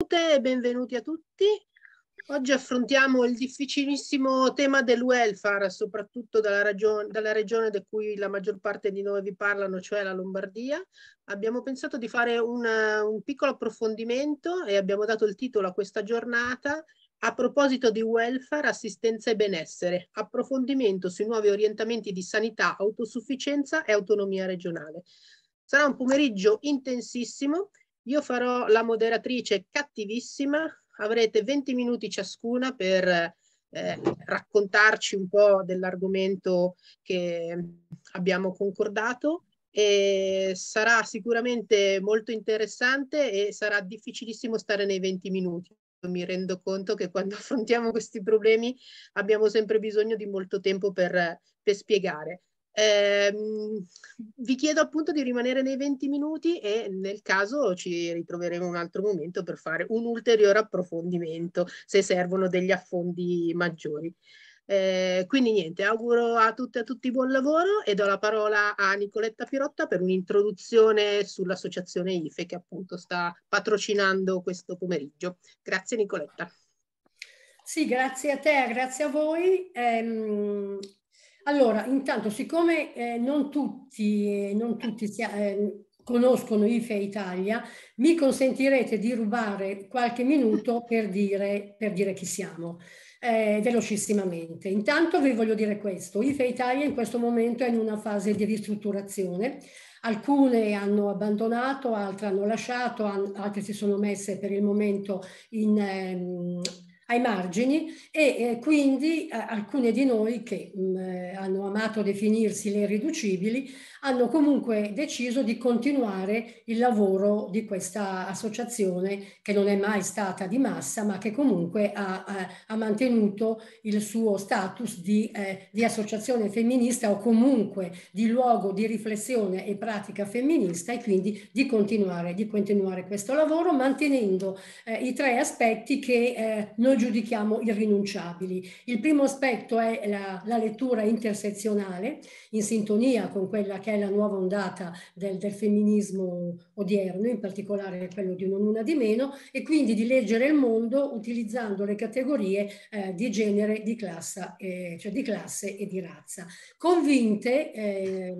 Salute e benvenuti a tutti. Oggi affrontiamo il difficilissimo tema del welfare, soprattutto dalla, ragione, dalla regione di cui la maggior parte di noi vi parlano, cioè la Lombardia. Abbiamo pensato di fare una, un piccolo approfondimento e abbiamo dato il titolo a questa giornata a proposito di welfare, assistenza e benessere, approfondimento sui nuovi orientamenti di sanità, autosufficienza e autonomia regionale. Sarà un pomeriggio intensissimo io farò la moderatrice cattivissima, avrete 20 minuti ciascuna per eh, raccontarci un po' dell'argomento che abbiamo concordato e sarà sicuramente molto interessante e sarà difficilissimo stare nei 20 minuti. Mi rendo conto che quando affrontiamo questi problemi abbiamo sempre bisogno di molto tempo per, per spiegare. Eh, vi chiedo appunto di rimanere nei 20 minuti e nel caso ci ritroveremo un altro momento per fare un ulteriore approfondimento se servono degli affondi maggiori. Eh, quindi niente, auguro a tutte e a tutti buon lavoro e do la parola a Nicoletta Pirotta per un'introduzione sull'associazione IFE che appunto sta patrocinando questo pomeriggio. Grazie Nicoletta. Sì, grazie a te, grazie a voi. Eh, allora, intanto, siccome eh, non tutti, eh, non tutti si, eh, conoscono IFE Italia, mi consentirete di rubare qualche minuto per dire, per dire chi siamo. Eh, velocissimamente. Intanto vi voglio dire questo, IFE Italia in questo momento è in una fase di ristrutturazione, Alcune hanno abbandonato, altre hanno lasciato, altre si sono messe per il momento in, ehm, ai margini e eh, quindi eh, alcune di noi che mh, mm, eh, hanno amato definirsi le irriducibili hanno comunque deciso di continuare il lavoro di questa associazione che non è mai stata di massa ma che comunque ha, ha, ha mantenuto il suo status di, eh, di associazione femminista o comunque di luogo di riflessione e pratica femminista e quindi di continuare, di continuare questo lavoro mantenendo eh, i tre aspetti che eh, noi giudichiamo irrinunciabili. Il primo aspetto è la, la, lettura intersezionale, in sintonia con quella che è la nuova ondata del, del femminismo odierno, in particolare quello di non una di meno, e quindi di leggere il mondo utilizzando le categorie eh, di genere, di, classe, eh, cioè di classe e di razza. Convinte... Eh,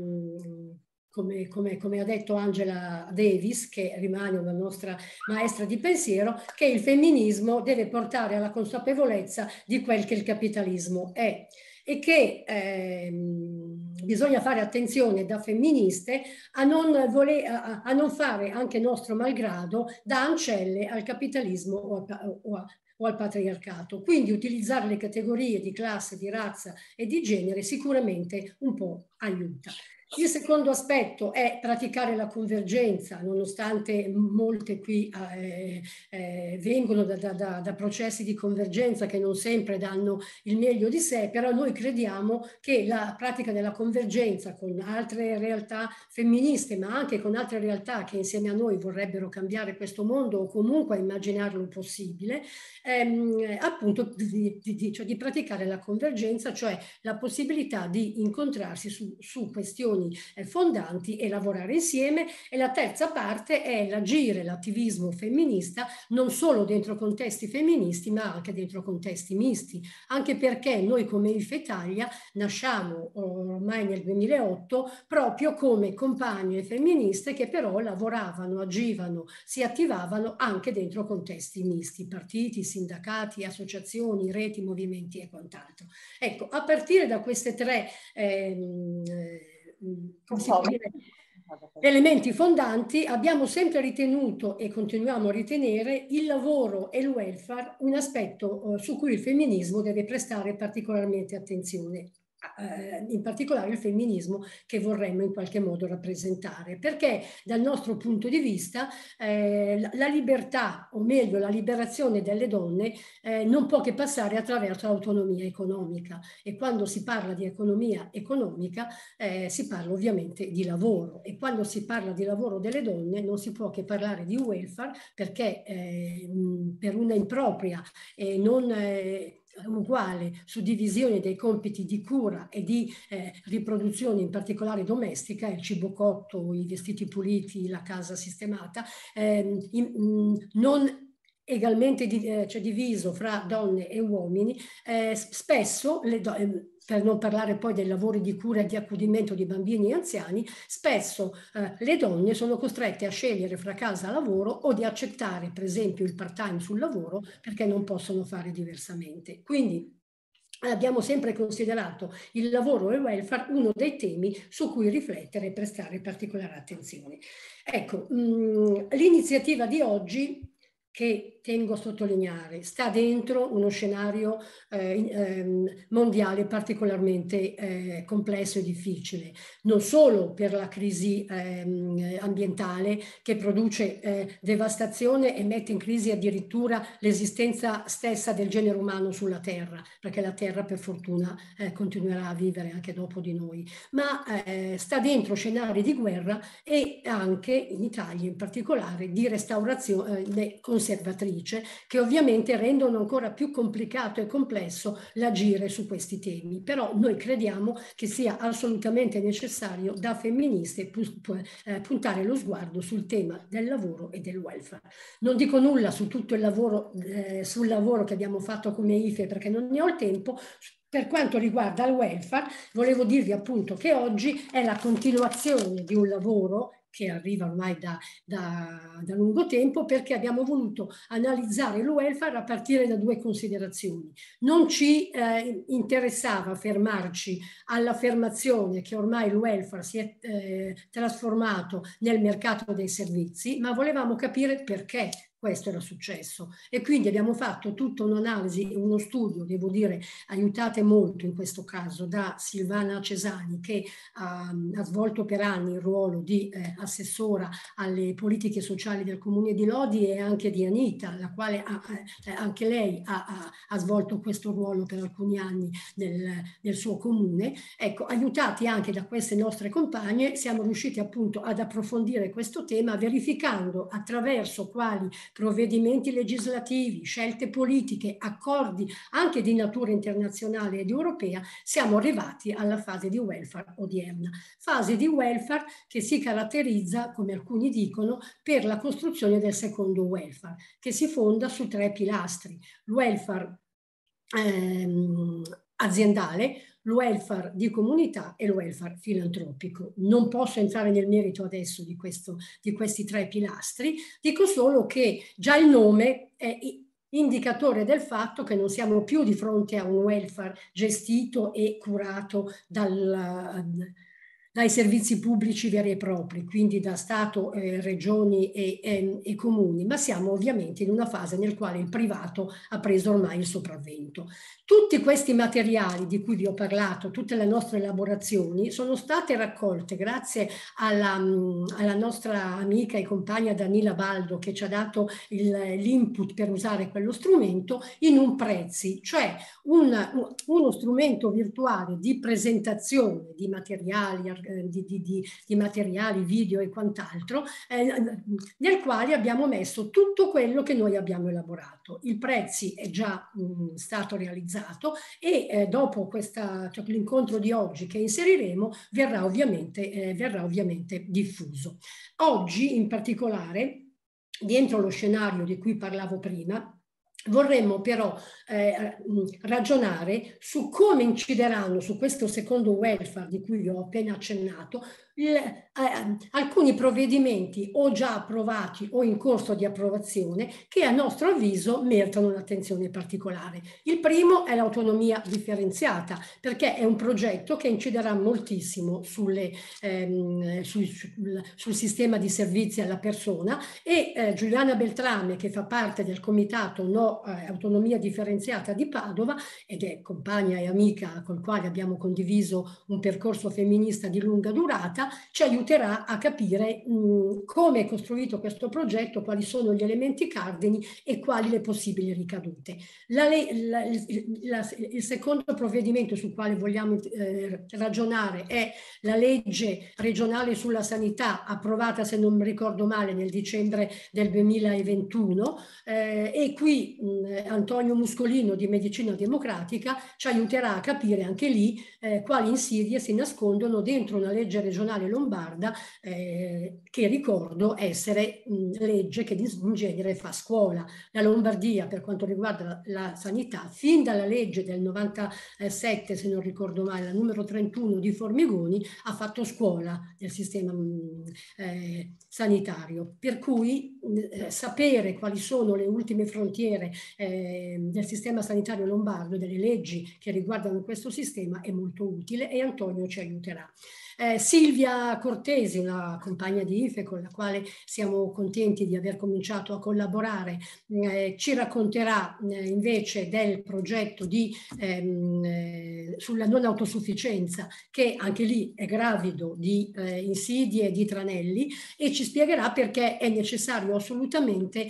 come, come, come, ha detto Angela Davis, che rimane una nostra maestra di pensiero, che il femminismo deve portare alla consapevolezza di quel che il capitalismo è e che eh, bisogna fare attenzione da femministe a non, voler, a, a non, fare anche nostro malgrado da ancelle al capitalismo o a, o a o al patriarcato. Quindi utilizzare le categorie di classe, di razza e di genere sicuramente un po' aiuta. Il secondo aspetto è praticare la convergenza, nonostante molte qui eh, eh, vengono da, da, da, processi di convergenza che non sempre danno il meglio di sé, però noi crediamo che la pratica della convergenza con altre realtà femministe, ma anche con altre realtà che insieme a noi vorrebbero cambiare questo mondo o comunque immaginarlo possibile, ehm, appunto di, di, cioè di, praticare la convergenza, cioè la possibilità di incontrarsi su, su questioni istituzioni eh, fondanti e lavorare insieme. E la terza parte è l'agire, l'attivismo femminista, non solo dentro contesti femministi, ma anche dentro contesti misti, anche perché noi come IFE Italia nasciamo oh, ormai nel 2008 proprio come compagne femministe che però lavoravano, agivano, si attivavano anche dentro contesti misti, partiti, sindacati, associazioni, reti, movimenti e quant'altro. Ecco, a partire da queste tre... Ehm, come elementi fondanti, abbiamo sempre ritenuto e continuiamo a ritenere il lavoro e il welfare un aspetto eh, su cui il femminismo deve prestare particolarmente attenzione eh, in particolare il femminismo che vorremmo in qualche modo rappresentare, perché dal nostro punto di vista eh, la libertà, o meglio la liberazione delle donne, eh, non può che passare attraverso l'autonomia economica e quando si parla di economia economica eh, si parla ovviamente di lavoro e quando si parla di lavoro delle donne non si può che parlare di welfare perché eh, per una impropria e non eh, uguale suddivisione dei compiti di cura e di eh, riproduzione, in particolare domestica, il cibo cotto, i vestiti puliti, la casa sistemata, ehm, in, mm, non egalmente di, eh, cioè diviso fra donne e uomini, eh, spesso le donne ehm, per non parlare poi dei lavori di cura e di accudimento di bambini e anziani, spesso eh, le donne sono costrette a scegliere fra casa e lavoro o di accettare per esempio il part-time sul lavoro perché non possono fare diversamente. Quindi eh, abbiamo sempre considerato il lavoro e il welfare uno dei temi su cui riflettere e prestare particolare attenzione. Ecco, mm, l'iniziativa di oggi che tengo a sottolineare, sta dentro uno scenario eh, ehm, mondiale particolarmente eh, complesso e difficile, non solo per la crisi ehm, ambientale che produce eh, devastazione e mette in crisi addirittura l'esistenza stessa del genere umano sulla Terra, perché la Terra per fortuna eh, continuerà a vivere anche dopo di noi, ma eh, sta dentro scenari di guerra e anche in Italia in particolare di restaurazione conservatrice attrice che ovviamente rendono ancora più complicato e complesso l'agire su questi temi. Però noi crediamo che sia assolutamente necessario da femministe eh, puntare lo sguardo sul tema del lavoro e del welfare. Non dico nulla su tutto il lavoro, eh, sul lavoro che abbiamo fatto come IFE perché non ne ho il tempo, per quanto riguarda il welfare, volevo dirvi appunto che oggi è la continuazione di un lavoro che arriva ormai da, da, da, lungo tempo, perché abbiamo voluto analizzare il welfare a partire da due considerazioni. Non ci eh, interessava fermarci all'affermazione che ormai il welfare si è eh, trasformato nel mercato dei servizi, ma volevamo capire perché questo era successo. E quindi abbiamo fatto tutta un'analisi, uno studio, devo dire, aiutate molto in questo caso da Silvana Cesani, che ha, ha svolto per anni il ruolo di eh, assessora alle politiche sociali del comune di Lodi e anche di Anita, la quale ha, eh, anche lei ha, ha, svolto questo ruolo per alcuni anni nel, nel suo comune. Ecco, aiutati anche da queste nostre compagne, siamo riusciti appunto ad approfondire questo tema verificando attraverso quali provvedimenti legislativi, scelte politiche, accordi anche di natura internazionale ed europea, siamo arrivati alla fase di welfare odierna. Fase di welfare che si caratterizza, come alcuni dicono, per la costruzione del secondo welfare, che si fonda su tre pilastri. Il welfare ehm, aziendale, il welfare di comunità e il welfare filantropico. Non posso entrare nel merito adesso di, questo, di questi tre pilastri, dico solo che già il nome è indicatore del fatto che non siamo più di fronte a un welfare gestito e curato dal dai servizi pubblici veri e propri, quindi da Stato, eh, regioni e, e, e, comuni, ma siamo ovviamente in una fase nel quale il privato ha preso ormai il sopravvento. Tutti questi materiali di cui vi ho parlato, tutte le nostre elaborazioni, sono state raccolte grazie alla, mm, alla nostra amica e compagna Danila Baldo che ci ha dato l'input per usare quello strumento in un prezzi, cioè un, uno strumento virtuale di presentazione di materiali, eh, di, di, di, di materiali, video e quant'altro, eh, nel quale abbiamo messo tutto quello che noi abbiamo elaborato. Il prezzi è già mh, mm, stato realizzato e eh, dopo questa, cioè, l'incontro di oggi che inseriremo verrà ovviamente, eh, verrà ovviamente diffuso. Oggi in particolare, dentro lo scenario di cui parlavo prima, Vorremmo però eh, ragionare su come incideranno su questo secondo welfare di cui vi ho appena accennato il, eh, ehm, alcuni provvedimenti o già approvati o in corso di approvazione che a nostro avviso meritano un'attenzione particolare. Il primo è l'autonomia differenziata perché è un progetto che inciderà moltissimo sulle, ehm, sul, sul, sul, sistema di servizi alla persona e eh, Giuliana Beltrame che fa parte del comitato No eh, Autonomia differenziata di Padova ed è compagna e amica con quale abbiamo condiviso un percorso femminista di lunga durata, ci aiuterà a capire mh, come è costruito questo progetto, quali sono gli elementi cardini e quali le possibili ricadute. La, la, la, il secondo provvedimento sul quale vogliamo eh, ragionare è la legge regionale sulla sanità approvata, se non mi ricordo male, nel dicembre del 2021 eh, e qui eh, Antonio Muscolino di Medicina Democratica ci aiuterà a capire anche lì eh, quali insidie si nascondono dentro una legge regionale lombarda eh, che ricordo essere mh, legge che in genere fa scuola. La Lombardia per quanto riguarda la, la sanità, fin dalla legge del 97 se non ricordo male, la numero 31 di Formigoni, ha fatto scuola nel sistema mh, eh, sanitario. Per cui eh, sapere quali sono le ultime frontiere eh, del sistema sanitario lombardo delle leggi che riguardano questo sistema è molto utile e Antonio ci aiuterà. Eh, Silvia Cortesi, una compagna di IFE con la quale siamo contenti di aver cominciato a collaborare, eh, ci racconterà eh, invece del progetto di, ehm, eh, sulla non autosufficienza che anche lì è gravido di eh, insidie e di tranelli e ci spiegherà perché è necessario assolutamente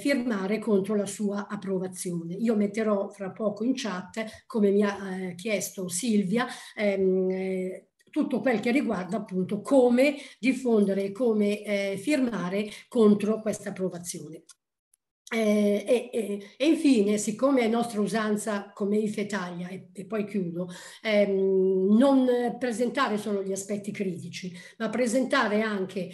firmare contro la sua approvazione. Io metterò fra poco in chat, come mi ha chiesto Silvia, ehm, tutto quel che riguarda appunto come diffondere come eh, firmare contro questa approvazione. Eh, eh, eh, e, infine, siccome è nostra usanza come IFE Italia, e, e poi chiudo, ehm, non presentare solo gli aspetti critici, ma presentare anche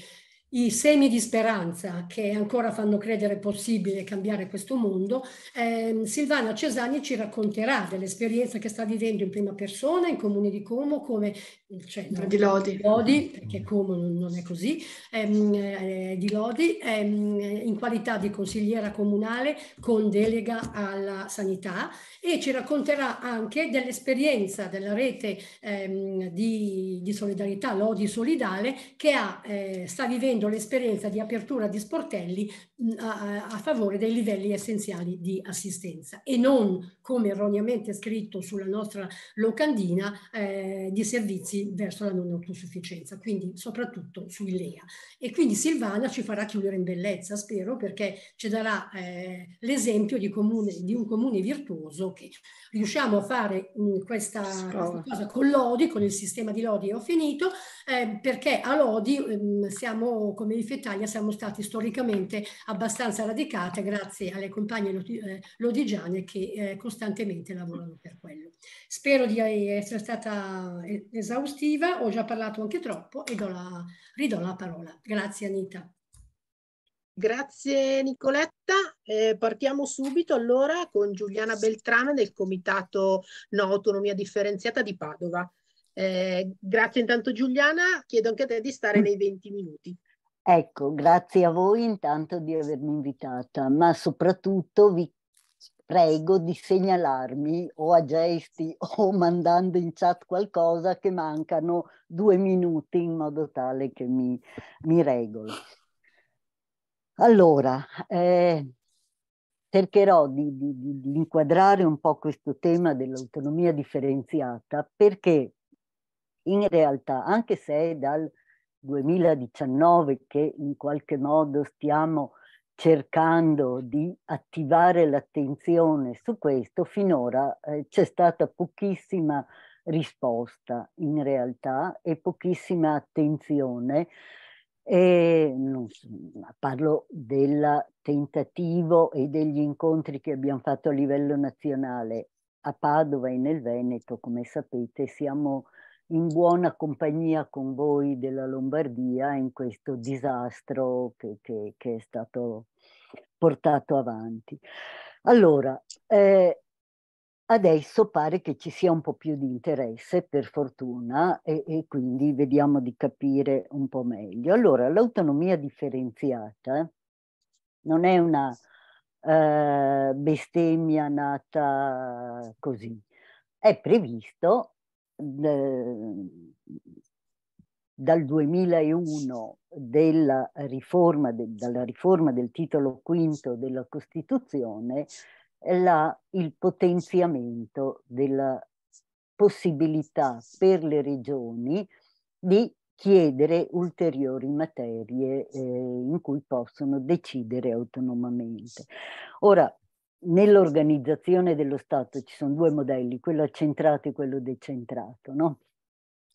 i semi di speranza che ancora fanno credere possibile cambiare questo mondo, eh, Silvana Cesani ci racconterà dell'esperienza che sta vivendo in prima persona in Comune di Como, come il centro di Lodi, di Lodi perché Como non è così, ehm, eh, di Lodi, ehm, in qualità di consigliera comunale con delega alla sanità e ci racconterà anche dell'esperienza della rete ehm, di, di, solidarietà Lodi Solidale che ha, eh, sta vivendo l'esperienza di apertura di sportelli mh, a, a favore dei livelli essenziali di assistenza e non, come erroneamente scritto sulla nostra locandina, eh, di servizi verso la non autosufficienza, quindi soprattutto sui LEA. E quindi Silvana ci farà chiudere in bellezza, spero, perché ci darà eh, l'esempio di, comune, di un comune virtuoso che riusciamo a fare mh, mm, questa, questa, cosa con l'ODI, con il sistema di Lodi, ho finito, eh, perché a Lodi mh, mm, siamo, come IFE Italia, siamo stati storicamente abbastanza radicate grazie alle compagne lodi, eh, lodigiane che eh, costantemente lavorano per quello. Spero di essere stata eh, esaustiva, ho già parlato anche troppo e do la, ridò la parola. Grazie Anita. Grazie Nicoletta, eh, partiamo subito allora con Giuliana Beltrame del Comitato No Autonomia Differenziata di Padova. Eh, grazie intanto Giuliana, chiedo anche a te di stare nei 20 minuti. Ecco, grazie a voi intanto di avermi invitata, ma soprattutto vi prego di segnalarmi o a gesti o mandando in chat qualcosa che mancano due minuti in modo tale che mi, mi regolo. Allora, eh, cercherò di, di, di, inquadrare un po' questo tema dell'autonomia differenziata perché in realtà, anche se è dal 2019 che in qualche modo stiamo cercando di attivare l'attenzione su questo, finora eh, c'è stata pochissima risposta in realtà e pochissima attenzione e non, parlo del tentativo e degli incontri che abbiamo fatto a livello nazionale. A Padova e nel Veneto, come sapete, siamo in buona compagnia con voi della Lombardia in questo disastro che, che, che è stato portato avanti. Allora, eh, Adesso pare che ci sia un po' più di interesse, per fortuna, e, e quindi vediamo di capire un po' meglio. Allora, l'autonomia differenziata non è una eh, bestemmia nata così, è previsto eh, dal 2001 della riforma de, dalla riforma del titolo quinto della Costituzione la, il potenziamento della possibilità per le regioni di chiedere ulteriori materie eh, in cui possono decidere autonomamente. Ora, nell'organizzazione dello Stato ci sono due modelli, quello accentrato e quello decentrato, no?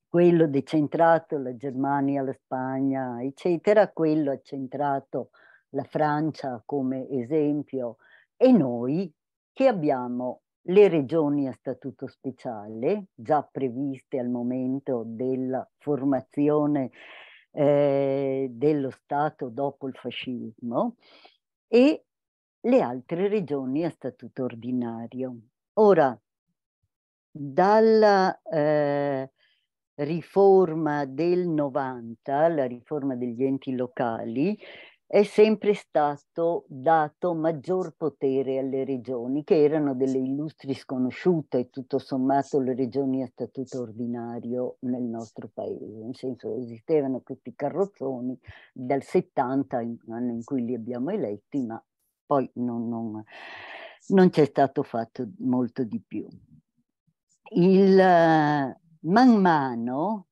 Quello decentrato, la Germania, la Spagna, eccetera, quello accentrato, la Francia come esempio, e noi che abbiamo le regioni a statuto speciale, già previste al momento della formazione eh, dello Stato dopo il fascismo, e le altre regioni a statuto ordinario. Ora, dalla eh, riforma del 90, la riforma degli enti locali, è sempre stato dato maggior potere alle regioni, che erano delle illustri sconosciute, tutto sommato le regioni a statuto ordinario nel nostro paese, nel senso esistevano questi carrozzoni dal 70, anno in cui li abbiamo eletti, ma poi non, non, non c'è stato fatto molto di più. Il, eh, man mano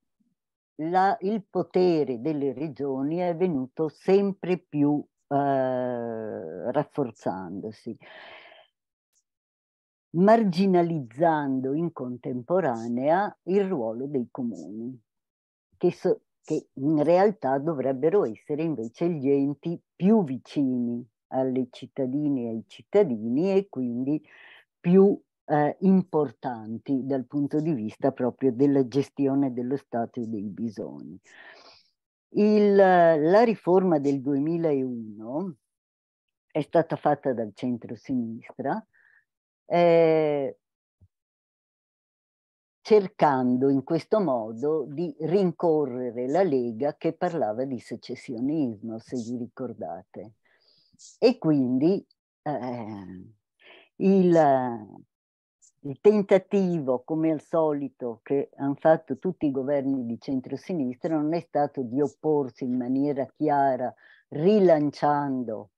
la, il potere delle regioni è venuto sempre più eh, rafforzandosi, marginalizzando in contemporanea il ruolo dei comuni, che, so, che in realtà dovrebbero essere invece gli enti più vicini alle cittadine e ai cittadini e quindi più eh, importanti dal punto di vista proprio della gestione dello Stato e dei bisogni. Il, la riforma del 2001 è stata fatta dal centro-sinistra eh, cercando in questo modo di rincorrere la Lega che parlava di secessionismo, se vi ricordate. E quindi eh, il, il tentativo, come al solito, che hanno fatto tutti i governi di centrosinistra non è stato di opporsi in maniera chiara, rilanciando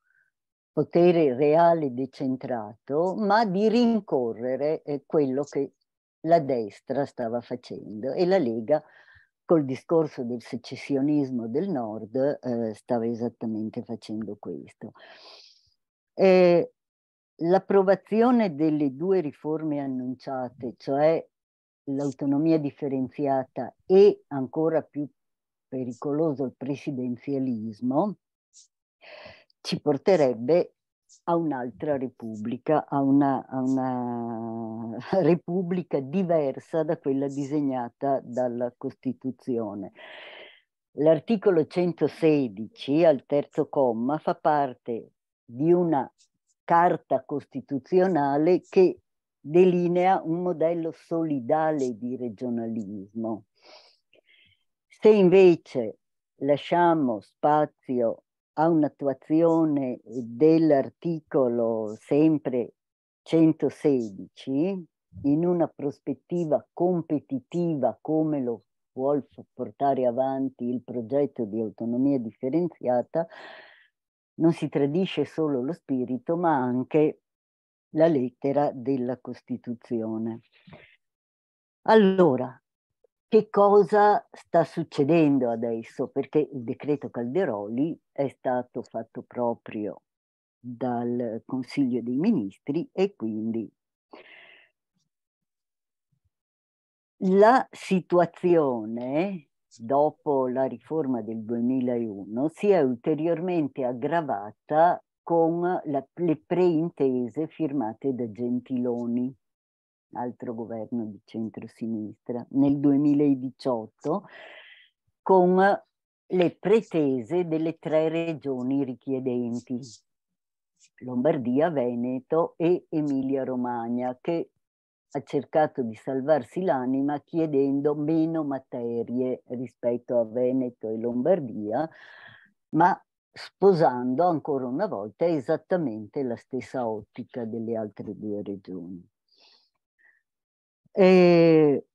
potere reale decentrato, ma di rincorrere eh, quello che la destra stava facendo e la Lega col discorso del secessionismo del nord eh, stava esattamente facendo questo. Eh, L'approvazione delle due riforme annunciate, cioè l'autonomia differenziata e ancora più pericoloso il presidenzialismo, ci porterebbe a un'altra repubblica, a una, a una, repubblica diversa da quella disegnata dalla Costituzione. L'articolo 116 al terzo comma fa parte di una carta costituzionale che delinea un modello solidale di regionalismo. Se invece lasciamo spazio a un'attuazione dell'articolo sempre 116 in una prospettiva competitiva come lo vuol portare avanti il progetto di autonomia differenziata, non si tradisce solo lo spirito, ma anche la lettera della Costituzione. Allora, che cosa sta succedendo adesso? Perché il decreto Calderoli è stato fatto proprio dal Consiglio dei Ministri e quindi la situazione dopo la riforma del 2001 si è ulteriormente aggravata con la, le preintese firmate da Gentiloni, altro governo di centrosinistra, nel 2018, con le pretese delle tre regioni richiedenti, Lombardia, Veneto e Emilia-Romagna, che ha cercato di salvarsi l'anima chiedendo meno materie rispetto a Veneto e Lombardia, ma sposando ancora una volta esattamente la stessa ottica delle altre due regioni. E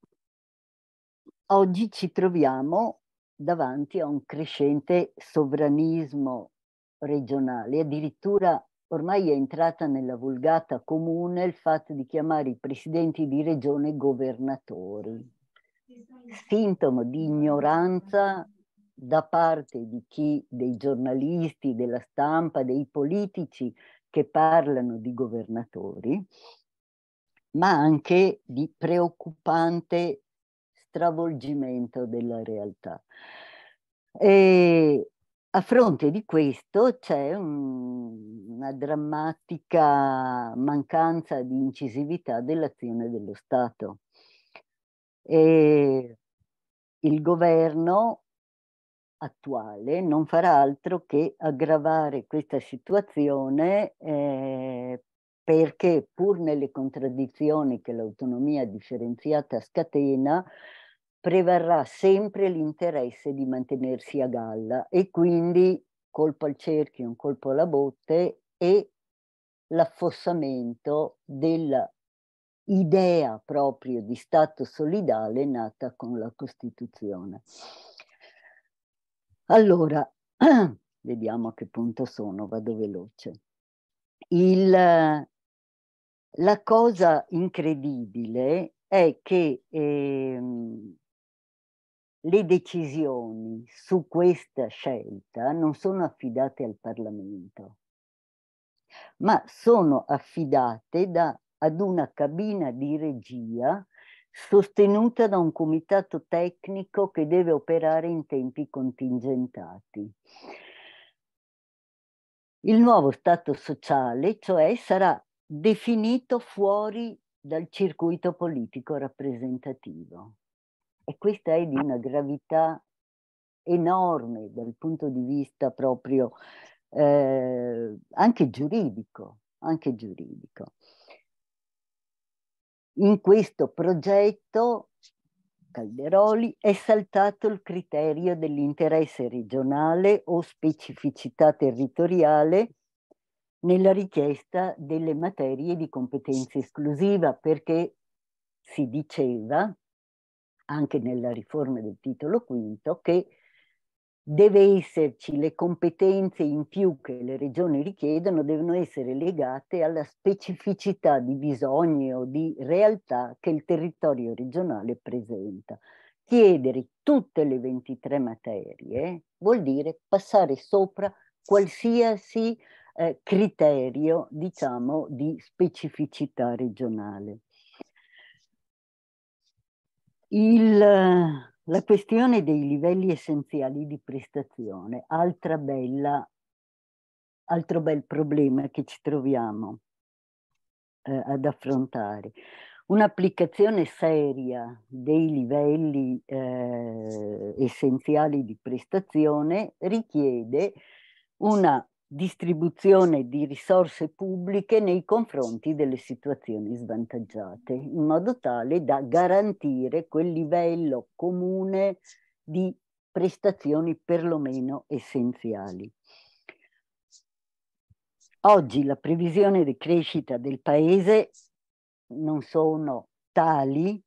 oggi ci troviamo davanti a un crescente sovranismo regionale, addirittura ormai è entrata nella vulgata comune il fatto di chiamare i presidenti di regione governatori, sintomo di ignoranza da parte di chi, dei giornalisti, della stampa, dei politici che parlano di governatori, ma anche di preoccupante stravolgimento della realtà. E a fronte di questo c'è un, una drammatica mancanza di incisività dell'azione dello Stato. E il governo attuale non farà altro che aggravare questa situazione eh, perché pur nelle contraddizioni che l'autonomia differenziata scatena, prevarrà sempre l'interesse di mantenersi a galla e quindi colpo al cerchio, un colpo alla botte e l'affossamento dell'idea proprio di Stato solidale nata con la Costituzione. Allora, vediamo a che punto sono, vado veloce. Il, la cosa incredibile è che ehm, le decisioni su questa scelta non sono affidate al Parlamento, ma sono affidate da, ad una cabina di regia sostenuta da un comitato tecnico che deve operare in tempi contingentati. Il nuovo Stato sociale, cioè, sarà definito fuori dal circuito politico rappresentativo. E questa è di una gravità enorme dal punto di vista proprio eh, anche giuridico, anche giuridico. In questo progetto Calderoli è saltato il criterio dell'interesse regionale o specificità territoriale nella richiesta delle materie di competenza esclusiva perché si diceva anche nella riforma del titolo V, che deve esserci le competenze in più che le regioni richiedono, devono essere legate alla specificità di bisogni o di realtà che il territorio regionale presenta. Chiedere tutte le 23 materie vuol dire passare sopra qualsiasi eh, criterio, diciamo, di specificità regionale. Il, la questione dei livelli essenziali di prestazione, bella, altro bel problema che ci troviamo eh, ad affrontare. Un'applicazione seria dei livelli eh, essenziali di prestazione richiede una distribuzione di risorse pubbliche nei confronti delle situazioni svantaggiate, in modo tale da garantire quel livello comune di prestazioni perlomeno essenziali. Oggi la previsione di crescita del Paese non sono tali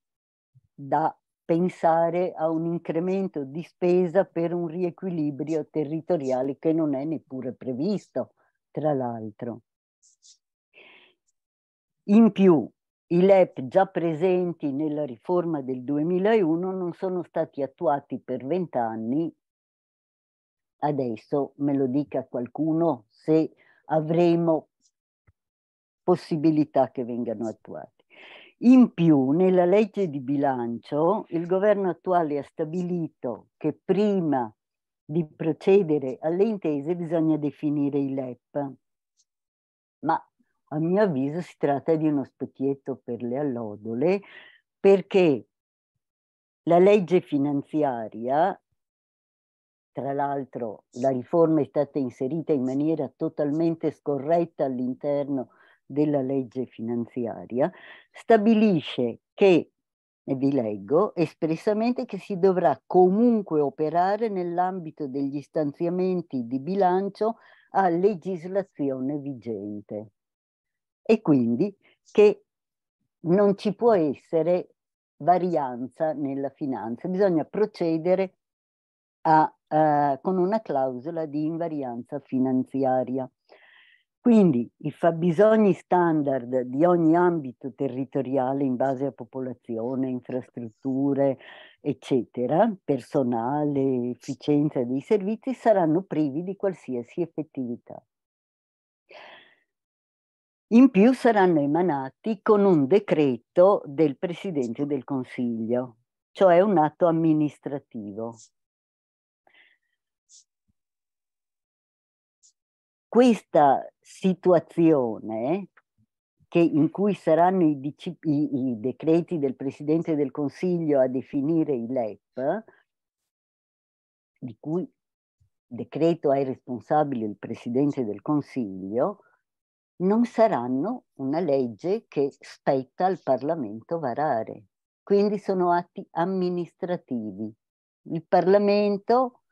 da pensare a un incremento di spesa per un riequilibrio territoriale che non è neppure previsto, tra l'altro. In più, i LEP già presenti nella riforma del 2001 non sono stati attuati per vent'anni. Adesso me lo dica qualcuno se avremo possibilità che vengano attuati. In più, nella legge di bilancio, il governo attuale ha stabilito che prima di procedere alle intese bisogna definire i LEP. Ma a mio avviso si tratta di uno specchietto per le allodole perché la legge finanziaria, tra l'altro la riforma è stata inserita in maniera totalmente scorretta all'interno della legge finanziaria, stabilisce che, e vi leggo, espressamente che si dovrà comunque operare nell'ambito degli stanziamenti di bilancio a legislazione vigente e quindi che non ci può essere varianza nella finanza, bisogna procedere a, uh, con una clausola di invarianza finanziaria. Quindi i fabbisogni standard di ogni ambito territoriale in base a popolazione, infrastrutture, eccetera, personale, efficienza dei servizi saranno privi di qualsiasi effettività. In più saranno emanati con un decreto del Presidente del Consiglio, cioè un atto amministrativo questa situazione che, in cui saranno i, i, i, decreti del Presidente del Consiglio a definire i LEP, di cui decreto è responsabile il Presidente del Consiglio, non saranno una legge che spetta al Parlamento varare. Quindi sono atti amministrativi. Il Parlamento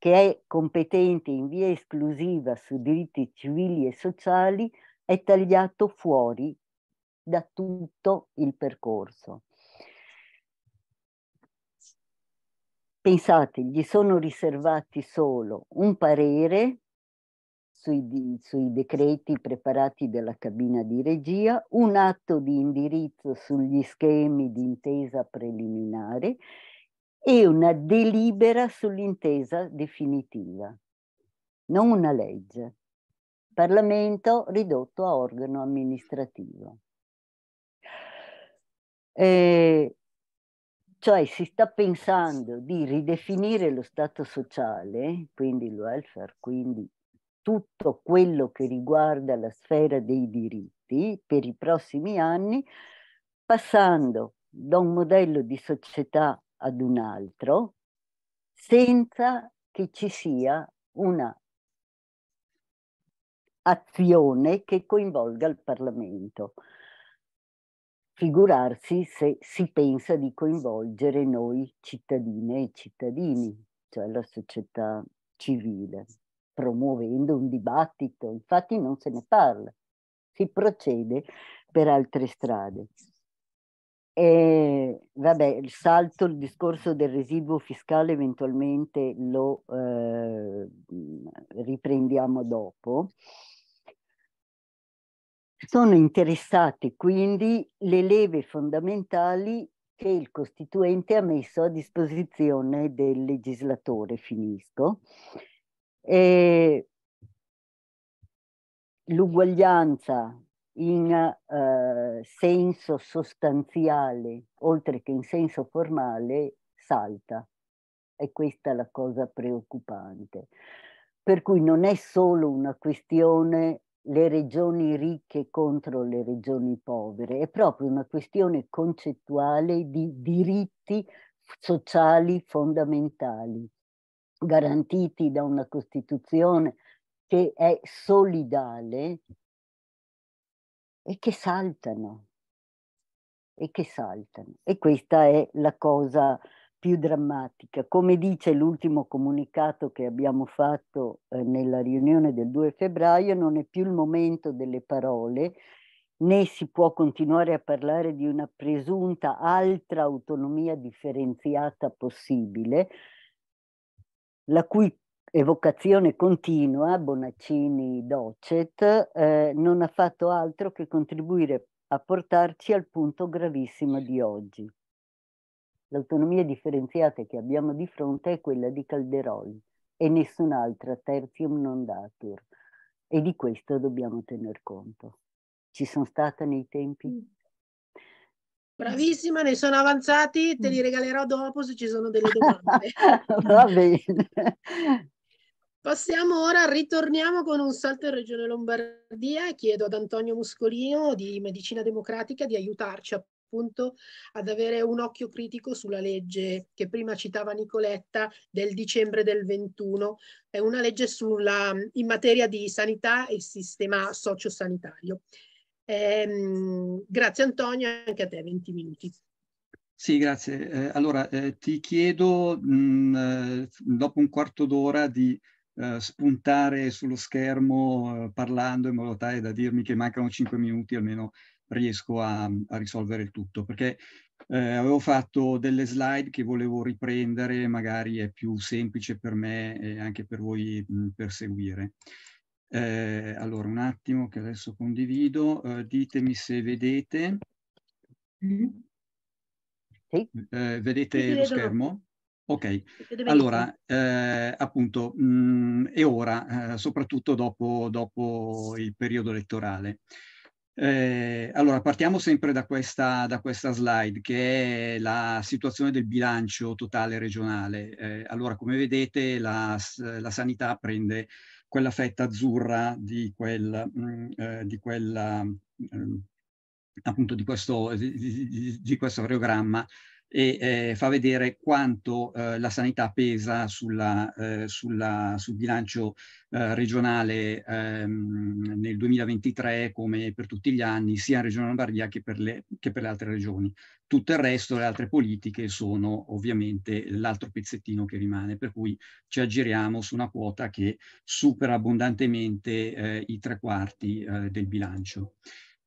che è competente in via esclusiva su diritti civili e sociali, è tagliato fuori da tutto il percorso. Pensate, gli sono riservati solo un parere sui, sui, decreti preparati dalla cabina di regia, un atto di indirizzo sugli schemi di intesa preliminare e una delibera sull'intesa definitiva, non una legge. Parlamento ridotto a organo amministrativo. E eh, cioè si sta pensando di ridefinire lo Stato sociale, quindi il welfare, quindi tutto quello che riguarda la sfera dei diritti per i prossimi anni, passando da un modello di società ad un altro senza che ci sia una azione che coinvolga il Parlamento. Figurarsi se si pensa di coinvolgere noi cittadine e cittadini, cioè la società civile, promuovendo un dibattito. Infatti non se ne parla, si procede per altre strade. E vabbè, salto il discorso del residuo fiscale, eventualmente lo eh, riprendiamo dopo. Sono interessate quindi le leve fondamentali che il Costituente ha messo a disposizione del legislatore. Finisco. l'uguaglianza in eh, senso sostanziale, oltre che in senso formale, salta. E questa è la cosa preoccupante. Per cui non è solo una questione le regioni ricche contro le regioni povere, è proprio una questione concettuale di diritti sociali fondamentali, garantiti da una Costituzione che è solidale e che saltano, e che saltano. E questa è la cosa più drammatica. Come dice l'ultimo comunicato che abbiamo fatto eh, nella riunione del 2 febbraio, non è più il momento delle parole, né si può continuare a parlare di una presunta altra autonomia differenziata possibile, la cui evocazione continua, Bonaccini docet, eh, non ha fatto altro che contribuire a portarci al punto gravissimo di oggi. L'autonomia differenziata che abbiamo di fronte è quella di Calderoli e nessun'altra tertium non datur e di questo dobbiamo tener conto. Ci sono stata nei tempi? Mm. Bravissima, ne sono avanzati, te li mm. regalerò dopo se ci sono delle domande. Va bene. Passiamo ora, ritorniamo con un salto in Regione Lombardia e chiedo ad Antonio Muscolino di Medicina Democratica di aiutarci appunto ad avere un occhio critico sulla legge che prima citava Nicoletta del dicembre del 21, è una legge sulla, in materia di sanità e sistema sociosanitario. Ehm, grazie Antonio, anche a te 20 minuti. Sì, grazie. Eh, allora, eh, ti chiedo mh, eh, dopo un quarto d'ora di eh, spuntare sullo schermo eh, parlando in modo tale da dirmi che mancano 5 minuti almeno riesco a, a risolvere il tutto perché eh, avevo fatto delle slide che volevo riprendere magari è più semplice per me e anche per voi mh, per seguire eh, allora un attimo che adesso condivido eh, ditemi se vedete mm-hmm. sì. vedete sì, lo schermo Ok, allora eh, appunto mh, mm, è ora, eh, soprattutto dopo, dopo, il periodo elettorale. Eh, allora partiamo sempre da questa, da questa, slide che è la situazione del bilancio totale regionale. Eh, allora come vedete la, la, sanità prende quella fetta azzurra di, quel, mh, mm, eh, di quella mh, mm, appunto di questo, di, di, di questo radiogramma e eh, fa vedere quanto eh, la sanità pesa sulla, eh, sulla, sul bilancio eh, regionale ehm, nel 2023 come per tutti gli anni sia in Regione Lombardia che per, le, che per le altre regioni. Tutto il resto, le altre politiche sono ovviamente l'altro pezzettino che rimane, per cui ci aggiriamo su una quota che supera abbondantemente eh, i tre quarti eh, del bilancio.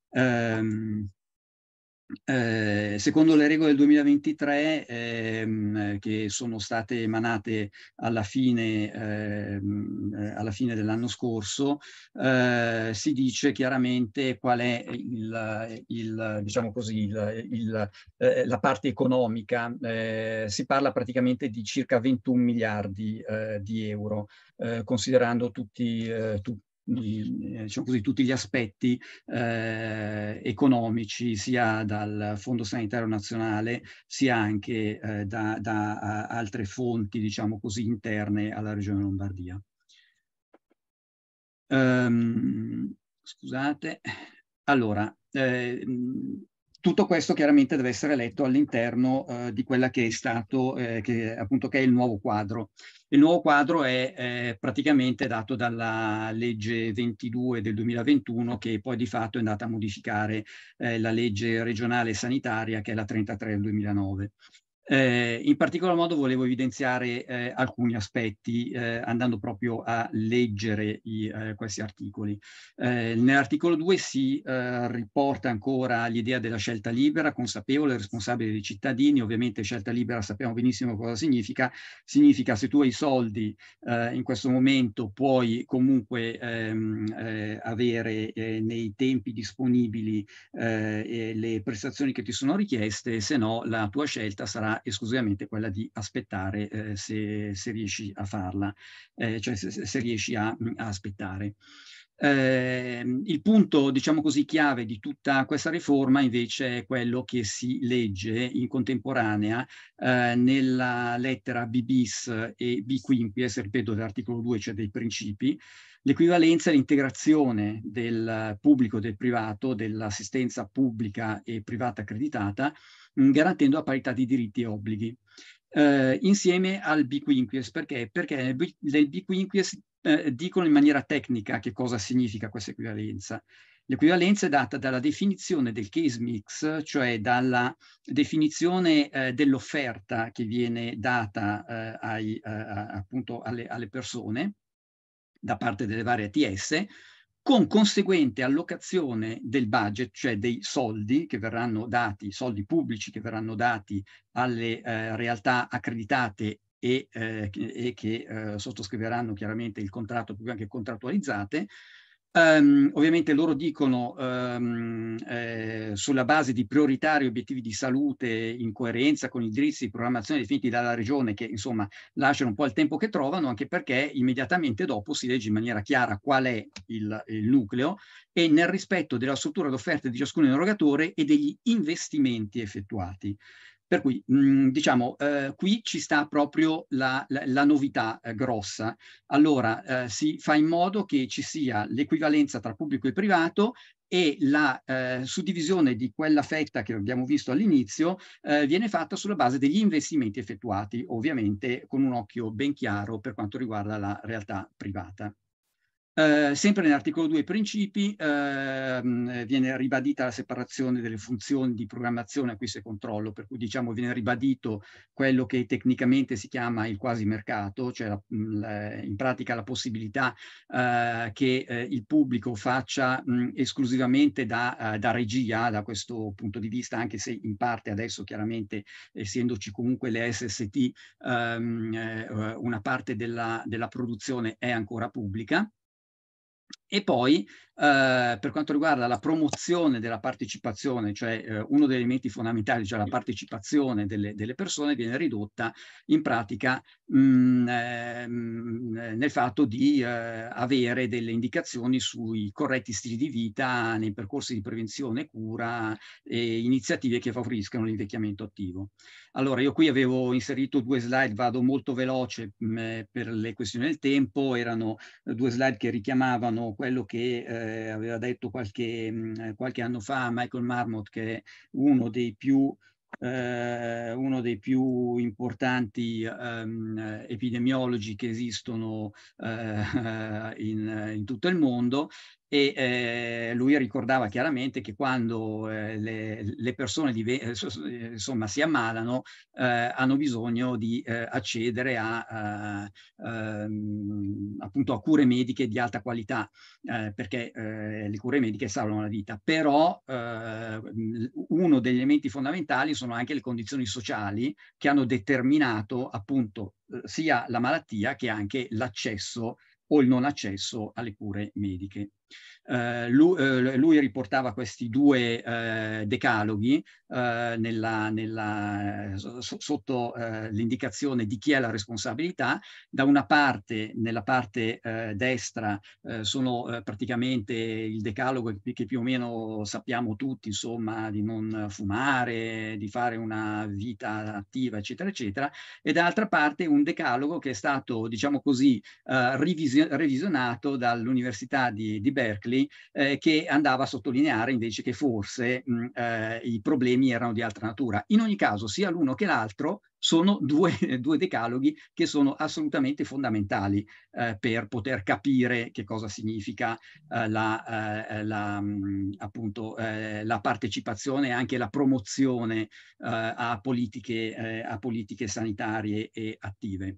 Um, eh, secondo le regole del 2023 ehm, che sono state emanate alla fine, ehm, eh, alla fine dell'anno scorso, eh, si dice chiaramente qual è il, il diciamo così, il, il, eh, la parte economica. Eh, si parla praticamente di circa 21 miliardi di euro, considerando tutti, tu, eh, diciamo così, tutti gli aspetti eh, economici sia dal Fondo Sanitario Nazionale sia anche eh, da, da altre fonti diciamo così, interne alla Regione Lombardia. Um, scusate, allora, eh, tutto questo chiaramente deve essere letto all'interno eh, di quella che è stato, eh, che, appunto, che è il nuovo quadro. Il nuovo quadro è eh, praticamente dato dalla legge 22 del 2021 che poi di fatto è andata a modificare eh, la legge regionale sanitaria che è la 33 del 2009. Eh, in particolar modo volevo evidenziare eh, alcuni aspetti eh, andando proprio a leggere i, eh, questi articoli. Eh, nell'articolo 2 si eh, riporta ancora l'idea della scelta libera, consapevole responsabile dei cittadini. Ovviamente scelta libera sappiamo benissimo cosa significa. Significa se tu hai i soldi in questo momento puoi comunque ehm, avere nei tempi disponibili le prestazioni che ti sono richieste, se no la tua scelta sarà esclusivamente quella di aspettare eh, se, se, riesci a farla, eh, cioè se, se, riesci a, mm, a aspettare. Eh, il punto, diciamo così, chiave di tutta questa riforma invece è quello che si legge in contemporanea eh, nella lettera B bis e B quinquies, ripeto, dell'articolo 2, cioè dei principi, l'equivalenza e l'integrazione del pubblico e del privato, dell'assistenza pubblica e privata accreditata, Mm, garantendo la parità di diritti e obblighi. Eh, insieme al biquinquies, perché? Perché nel, bi- biquinquies eh, dicono in maniera tecnica che cosa significa questa equivalenza. L'equivalenza è data dalla definizione del case mix, cioè dalla definizione eh, dell'offerta che viene data eh, ai, eh, appunto alle, alle persone da parte delle varie ATS, con conseguente allocazione del budget, cioè dei soldi che verranno dati, soldi pubblici che verranno dati alle eh, realtà accreditate e, eh, e che eh, sottoscriveranno chiaramente il contratto, più anche contrattualizzate, Um, ovviamente loro dicono um, eh, sulla base di prioritari obiettivi di salute in coerenza con i diritti di programmazione definiti dalla regione che insomma lasciano un po' il tempo che trovano anche perché immediatamente dopo si legge in maniera chiara qual è il, il nucleo e nel rispetto della struttura d'offerta di ciascun erogatore e degli investimenti effettuati. Per cui, mh, mm, diciamo, eh, qui ci sta proprio la, la, la novità eh, grossa. Allora, eh, si fa in modo che ci sia l'equivalenza tra pubblico e privato e la eh, suddivisione di quella fetta che abbiamo visto all'inizio eh, viene fatta sulla base degli investimenti effettuati, ovviamente con un occhio ben chiaro per quanto riguarda la realtà privata. Eh, sempre nell'articolo 2 principi ehm, viene ribadita la separazione delle funzioni di programmazione, acquisto e controllo, per cui diciamo viene ribadito quello che tecnicamente si chiama il quasi mercato, cioè la, la, in pratica la possibilità eh, che eh, il pubblico faccia mh, esclusivamente da, eh, da, regia da questo punto di vista, anche se in parte adesso chiaramente essendoci comunque le SST ehm, eh, una parte della, della produzione è ancora pubblica. E poi eh, per quanto riguarda la promozione della partecipazione, cioè eh, uno degli elementi fondamentali, cioè la partecipazione delle, delle persone, viene ridotta in pratica mh, mm, eh, mh, mm, eh, nel fatto di eh, avere delle indicazioni sui corretti stili di vita nei percorsi di prevenzione, cura e iniziative che favoriscano l'invecchiamento attivo. Allora, io qui avevo inserito due slide, vado molto veloce mh, mm, per le questioni del tempo, erano due slide che richiamavano quello che eh, aveva detto qualche, qualche, anno fa Michael Marmot, che è uno dei più, eh, uno dei più importanti ehm, epidemiologi che esistono eh, in, in, tutto il mondo e eh, lui ricordava chiaramente che quando eh, le, le, persone eh, eh, insomma, si ammalano eh, hanno bisogno di eh, accedere a, a, ehm, appunto a cure mediche di alta qualità perché le cure mediche salvano la vita però uno degli elementi fondamentali sono anche le condizioni sociali che hanno determinato appunto sia la malattia che anche l'accesso o il non accesso alle cure mediche. Eh, lui, eh, lui, riportava questi due eh, decaloghi eh, nella, nella, so, sotto eh, l'indicazione di chi è la responsabilità. Da una parte, nella parte eh, destra, sono praticamente il decalogo che, più o meno sappiamo tutti, insomma, di non fumare, di fare una vita attiva, eccetera, eccetera. E dall'altra parte un decalogo che è stato, diciamo così, rivisionato dall'Università di, di Berkeley Berkeley eh, che andava a sottolineare invece che forse mh, eh, i problemi erano di altra natura. In ogni caso, sia l'uno che l'altro sono due, due, decaloghi che sono assolutamente fondamentali eh, per poter capire che cosa significa eh, la, eh, la, mh, appunto, eh, la, partecipazione e anche la promozione eh, a politiche, eh, a, politiche, sanitarie e attive.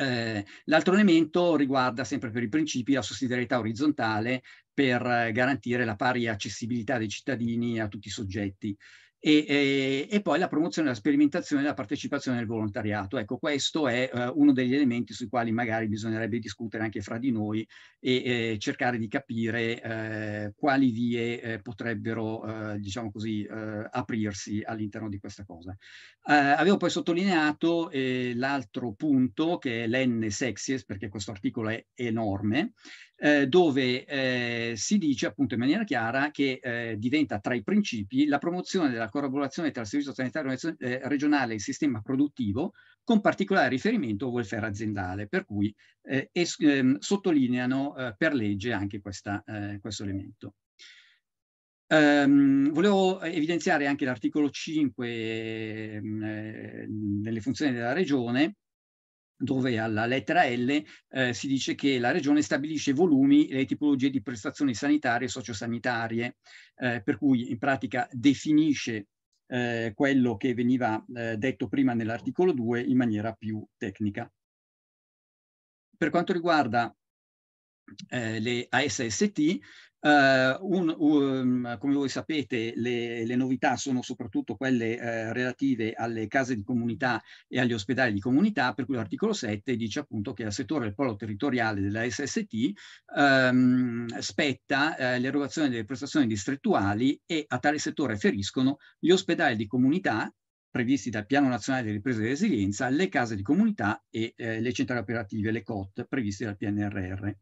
Eh, l'altro elemento riguarda sempre per i principi la sussidiarietà orizzontale per eh, garantire la pari accessibilità dei cittadini a tutti i soggetti. E, e, e, poi la promozione, la sperimentazione la partecipazione al volontariato. Ecco, questo è uh, uno degli elementi sui quali magari bisognerebbe discutere anche fra di noi e, e cercare di capire eh, quali vie eh, potrebbero, eh, diciamo così, eh, aprirsi all'interno di questa cosa. Eh, avevo poi sottolineato l'altro punto che è l'N sexies, perché questo articolo è enorme, eh, dove eh, si dice appunto in maniera chiara che eh, diventa tra i principi la promozione della collaborazione tra il servizio sanitario eh, regionale e il sistema produttivo con particolare riferimento al welfare aziendale, per cui eh, es- ehm, sottolineano eh, per legge anche questa, questo elemento. Um, volevo evidenziare anche l'articolo 5 ehm, eh, nelle funzioni della regione, dove alla lettera L eh, si dice che la regione stabilisce i volumi e le tipologie di prestazioni sanitarie e sociosanitarie, eh, per cui in pratica definisce eh, quello che veniva eh, detto prima nell'articolo 2 in maniera più tecnica. Per quanto riguarda eh, le ASST, Uh, un, um, come voi sapete, le, le, novità sono soprattutto quelle eh, relative alle case di comunità e agli ospedali di comunità, per cui l'articolo 7 dice appunto che al settore del polo territoriale della SST um, ehm, spetta eh, l'erogazione delle prestazioni distrettuali e a tale settore feriscono gli ospedali di comunità previsti dal Piano Nazionale di Ripresa e Resilienza, le case di comunità e eh, le centrali operative, le COT, previste dal PNRR.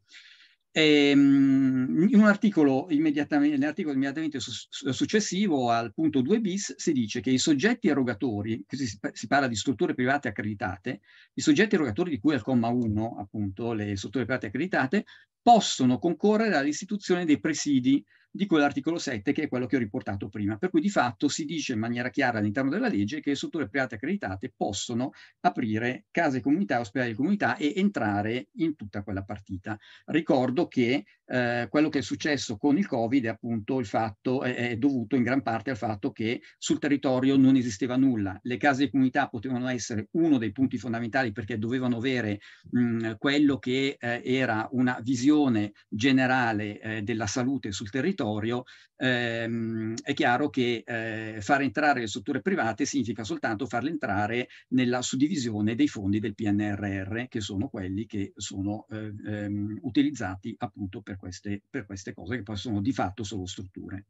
Ehm, in un articolo immediatamente, nell'articolo immediatamente successivo al punto 2 bis si dice che i soggetti erogatori, si parla di strutture private accreditate, i soggetti erogatori di cui al comma 1, appunto, le strutture private accreditate, possono concorrere all'istituzione dei presidi di quell'articolo 7 che è quello che ho riportato prima. Per cui di fatto si dice in maniera chiara all'interno della legge che le strutture private accreditate possono aprire case comunità, ospedali comunità e entrare in tutta quella partita. Ricordo che eh, quello che è successo con il Covid è appunto il fatto, è, è dovuto in gran parte al fatto che sul territorio non esisteva nulla. Le case di comunità potevano essere uno dei punti fondamentali perché dovevano avere mh, mm, quello che eh, era una visione generale eh, della salute sul territorio territorio, ehm, è chiaro che eh, far entrare le strutture private significa soltanto farle entrare nella suddivisione dei fondi del PNRR, che sono quelli che sono eh, ehm, utilizzati appunto per queste, per queste cose, che poi sono di fatto solo strutture.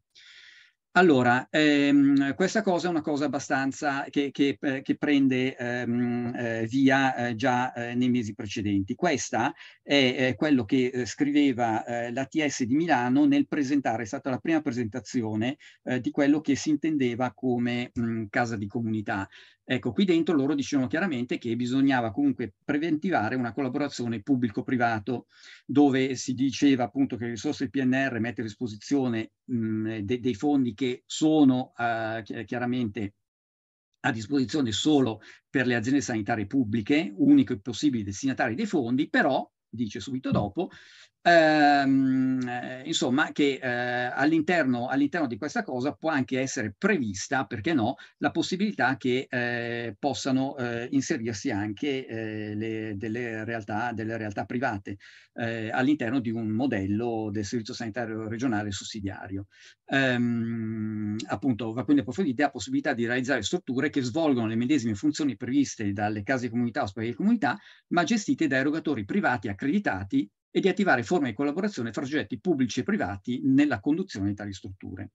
Allora, ehm, questa cosa è una cosa abbastanza che, che, eh, che prende ehm, eh, via eh, già eh, nei mesi precedenti. Questa è eh, quello che eh, scriveva l'ATS di Milano nel presentare, è stata la prima presentazione di quello che si intendeva come mh, mm, casa di comunità. Ecco, qui dentro loro dicevano chiaramente che bisognava comunque preventivare una collaborazione pubblico-privato, dove si diceva appunto che le risorse del PNR mette a disposizione mh, de dei fondi che sono uh, eh, ch chiaramente a disposizione solo per le aziende sanitarie pubbliche, unico e possibile destinatari dei fondi, però dice subito dopo, ehm, eh, insomma, che eh, all'interno, all'interno, di questa cosa può anche essere prevista, perché no, la possibilità che eh, possano eh, inserirsi anche eh, le, delle, realtà, delle, realtà, private eh, all'interno di un modello del servizio sanitario regionale sussidiario. Ehm, appunto, va quindi approfondita la possibilità di realizzare strutture che svolgono le medesime funzioni previste dalle case di comunità o ospedali di comunità, ma gestite da erogatori privati accreditati e di attivare forme di collaborazione fra soggetti pubblici e privati nella conduzione di tali strutture.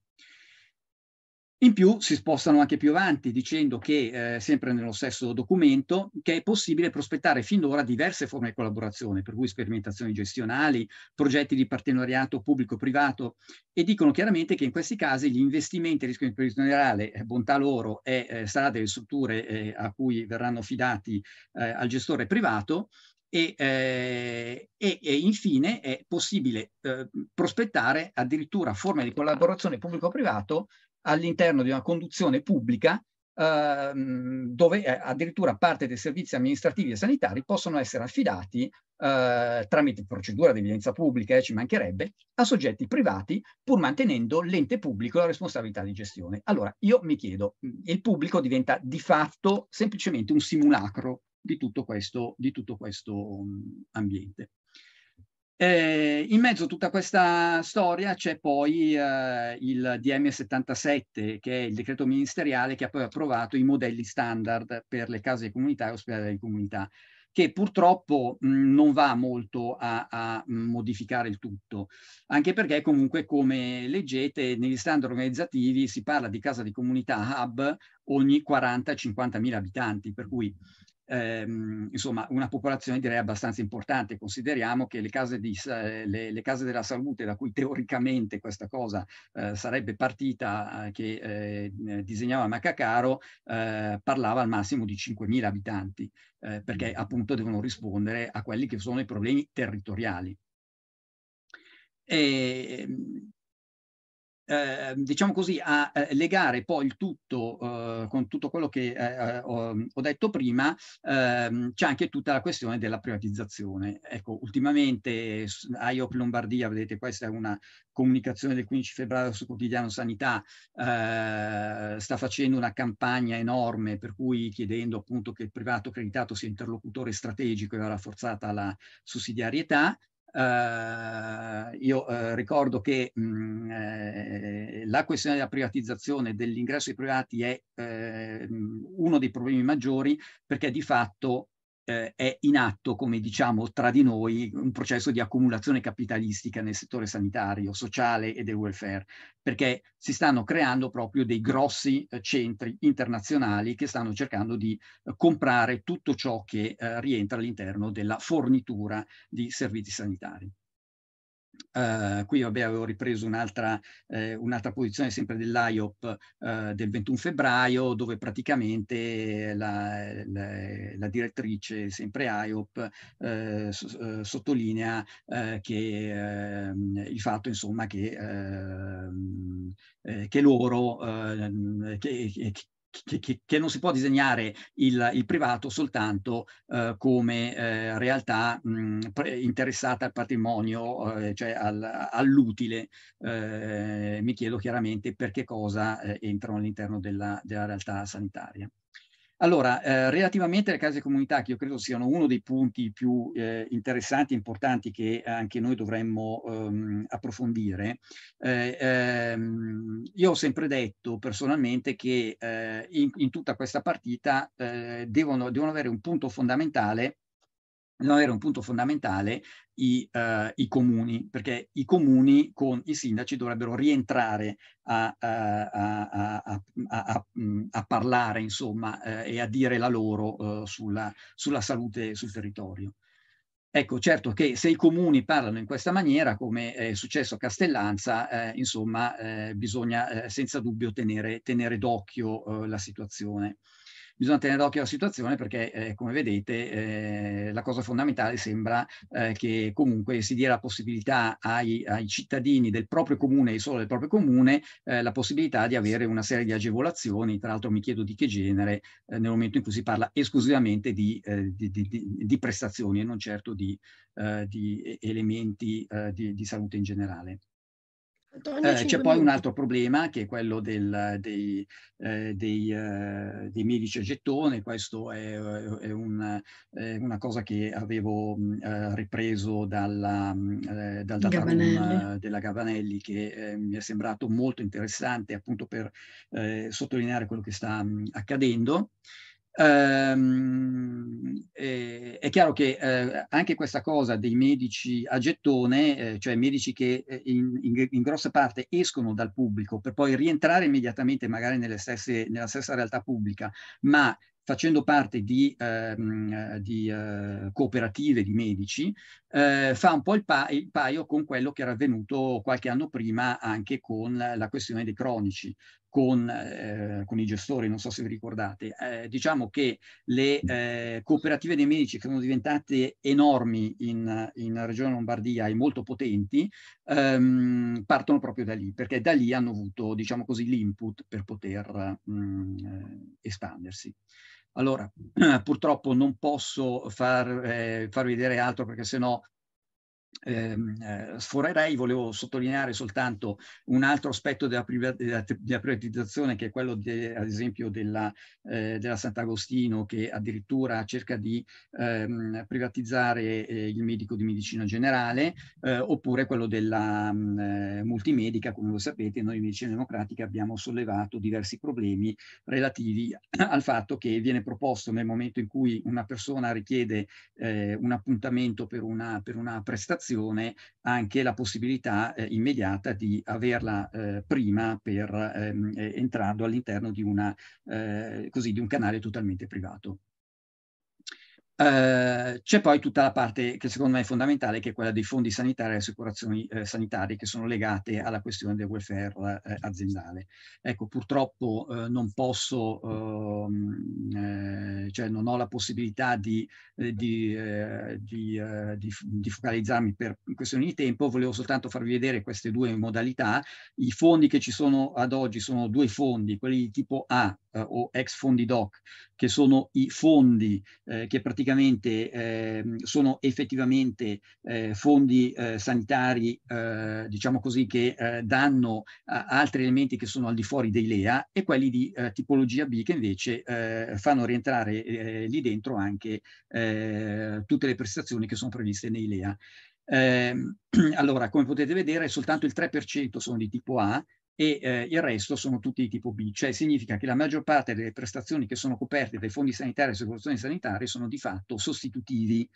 In più si spostano anche più avanti dicendo che, eh, sempre nello stesso documento, che è possibile prospettare fin d'ora diverse forme di collaborazione, per cui sperimentazioni gestionali, progetti di partenariato pubblico-privato, e dicono chiaramente che in questi casi gli investimenti a rischio imprenditoriale, eh, bontà loro, è, eh, sarà delle strutture eh, a cui verranno affidati eh, al gestore privato, e, eh, e, e infine è possibile eh, prospettare addirittura forme di collaborazione pubblico-privato all'interno di una conduzione pubblica ehm, dove eh, addirittura parte dei servizi amministrativi e sanitari possono essere affidati eh, tramite procedura di evidenza pubblica, eh, ci mancherebbe, a soggetti privati pur mantenendo l'ente pubblico la responsabilità di gestione. Allora, io mi chiedo, il pubblico diventa di fatto semplicemente un simulacro di tutto questo, di tutto questo mm, ambiente. Eh, in mezzo a tutta questa storia c'è poi eh, il DM77, che è il decreto ministeriale che ha poi approvato i modelli standard per le case di comunità e ospedali di comunità, che purtroppo mh, mm, non va molto a, a modificare il tutto, anche perché comunque come leggete negli standard organizzativi si parla di casa di comunità hub ogni 40-50 mila abitanti, per cui ehm, insomma, una popolazione direi abbastanza importante. Consideriamo che le case, di, eh, le, le case della salute, da cui teoricamente questa cosa eh, sarebbe partita, eh, che eh, eh, disegnava Macacaro, eh, parlava al massimo di 5.000 abitanti, perché mm. appunto devono rispondere a quelli che sono i problemi territoriali. E, ehm, eh, diciamo così, a eh, legare poi il tutto eh, con tutto quello che eh, eh ho, mm, ho, detto prima, ehm, c'è anche tutta la questione della privatizzazione. Ecco, ultimamente IOP Lombardia, vedete, questa è una comunicazione del 15 febbraio su Quotidiano Sanità, eh, sta facendo una campagna enorme per cui chiedendo appunto che il privato accreditato sia interlocutore strategico e va rafforzata la sussidiarietà. Eh, io eh, ricordo che mh, mhmm, eh, la questione della privatizzazione dell'ingresso ai privati è ehm, uno dei problemi maggiori perché di fatto eh, è in atto, come diciamo tra di noi, un processo di accumulazione capitalistica nel settore sanitario, sociale e del welfare, perché si stanno creando proprio dei grossi eh, centri internazionali che stanno cercando di eh, comprare tutto ciò che eh, rientra all'interno della fornitura di servizi sanitari. Uh, qui vabbè, avevo ripreso un'altra, eh, un'altra posizione sempre dell'IOP eh, del 21 febbraio dove praticamente la, la, la direttrice, sempre IOP, eh, so, eh, sottolinea eh, che ehm, il fatto insomma che, ehm, che loro, che, che, che, che non si può disegnare il, il privato soltanto eh, come eh, realtà mh, interessata al patrimonio, eh, cioè al, all'utile. Eh, mi chiedo chiaramente per che cosa eh, entrano all'interno della, della realtà sanitaria. Allora, eh, relativamente alle case comunità, che io credo siano uno dei punti più eh, interessanti e importanti che anche noi dovremmo ehm, approfondire, eh, ehm, io ho sempre detto personalmente che eh, in, in, tutta questa partita eh, devono, devono avere un punto fondamentale non era un punto fondamentale i, uh, i, comuni, perché i comuni con i sindaci dovrebbero rientrare a, eh, a, a, mm, a parlare, insomma, eh, e a dire la loro eh, sulla, sulla, salute sul territorio. Ecco, certo che se i comuni parlano in questa maniera, come è successo a Castellanza, eh, insomma, eh, bisogna senza dubbio tenere, tenere d'occhio la situazione bisogna tenere d'occhio la situazione perché, eh, come vedete, eh, la cosa fondamentale sembra eh, che comunque si dia la possibilità ai, ai, cittadini del proprio comune e solo del proprio comune eh, la possibilità di avere una serie di agevolazioni, tra l'altro mi chiedo di che genere, eh, nel momento in cui si parla esclusivamente eh, di, di, di, di prestazioni e non certo di, elementi di salute in generale. Eh, c'è poi un altro problema che è quello del, dei, eh, dei, eh, dei, medici a gettone, questo è, eh, è, un, è una cosa che avevo mm, eh, ripreso dalla, mm, eh, dal dataroom della Gavanelli che mi è sembrato molto interessante appunto per sottolineare quello che sta mm, accadendo eh, è chiaro che eh, anche questa cosa dei medici a gettone, eh, cioè medici che eh, in, in, in, grossa parte escono dal pubblico per poi rientrare immediatamente magari stesse, nella stessa realtà pubblica, ma facendo parte di, ehm, eh, di eh, cooperative di medici, eh, fa un po' il, pa il, paio con quello che era avvenuto qualche anno prima anche con la questione dei cronici, con, eh, con, i gestori, non so se vi ricordate, eh, diciamo che le eh, cooperative dei medici che sono diventate enormi in, in Regione Lombardia e molto potenti, ehm, partono proprio da lì, perché da lì hanno avuto, diciamo così, l'input per poter mh, mm, eh, espandersi. Allora, purtroppo non posso far, eh, far, vedere altro perché sennò Ehm, eh, sforerei, volevo sottolineare soltanto un altro aspetto della, privatizzazione che è quello de, ad esempio della, eh, della Sant'Agostino che addirittura cerca di ehm, privatizzare eh, il medico di medicina generale eh, oppure quello della mh, mm, eh, multimedica, come lo sapete noi in medicina democratica abbiamo sollevato diversi problemi relativi al fatto che viene proposto nel momento in cui una persona richiede eh, un appuntamento per una, per una prestazione considerazione anche la possibilità eh, immediata di averla eh, prima per ehm, entrando all'interno di, una, eh, così, di un canale totalmente privato. Uh, c'è poi tutta la parte che secondo me è fondamentale, che è quella dei fondi sanitari e assicurazioni eh, sanitarie che sono legate alla questione del welfare eh, aziendale. Ecco, purtroppo eh, non posso, ehm, eh, cioè non ho la possibilità di, eh, di, eh, di, di, focalizzarmi per questioni di tempo, volevo soltanto farvi vedere queste due modalità. I fondi che ci sono ad oggi sono due fondi, quelli di tipo A o ex fondi DOC, che sono i fondi che praticamente praticamente eh, sono effettivamente eh, fondi eh, sanitari, eh, diciamo così, che eh, danno a, eh, altri elementi che sono al di fuori dei LEA e quelli di eh, tipologia B che invece eh, fanno rientrare eh, lì dentro anche eh, tutte le prestazioni che sono previste nei LEA. Eh, allora, come potete vedere, soltanto il 3% sono di tipo A, e eh, il resto sono tutti di tipo B, cioè significa che la maggior parte delle prestazioni che sono coperte dai fondi sanitari e assicurazioni sanitarie sono di fatto sostitutivi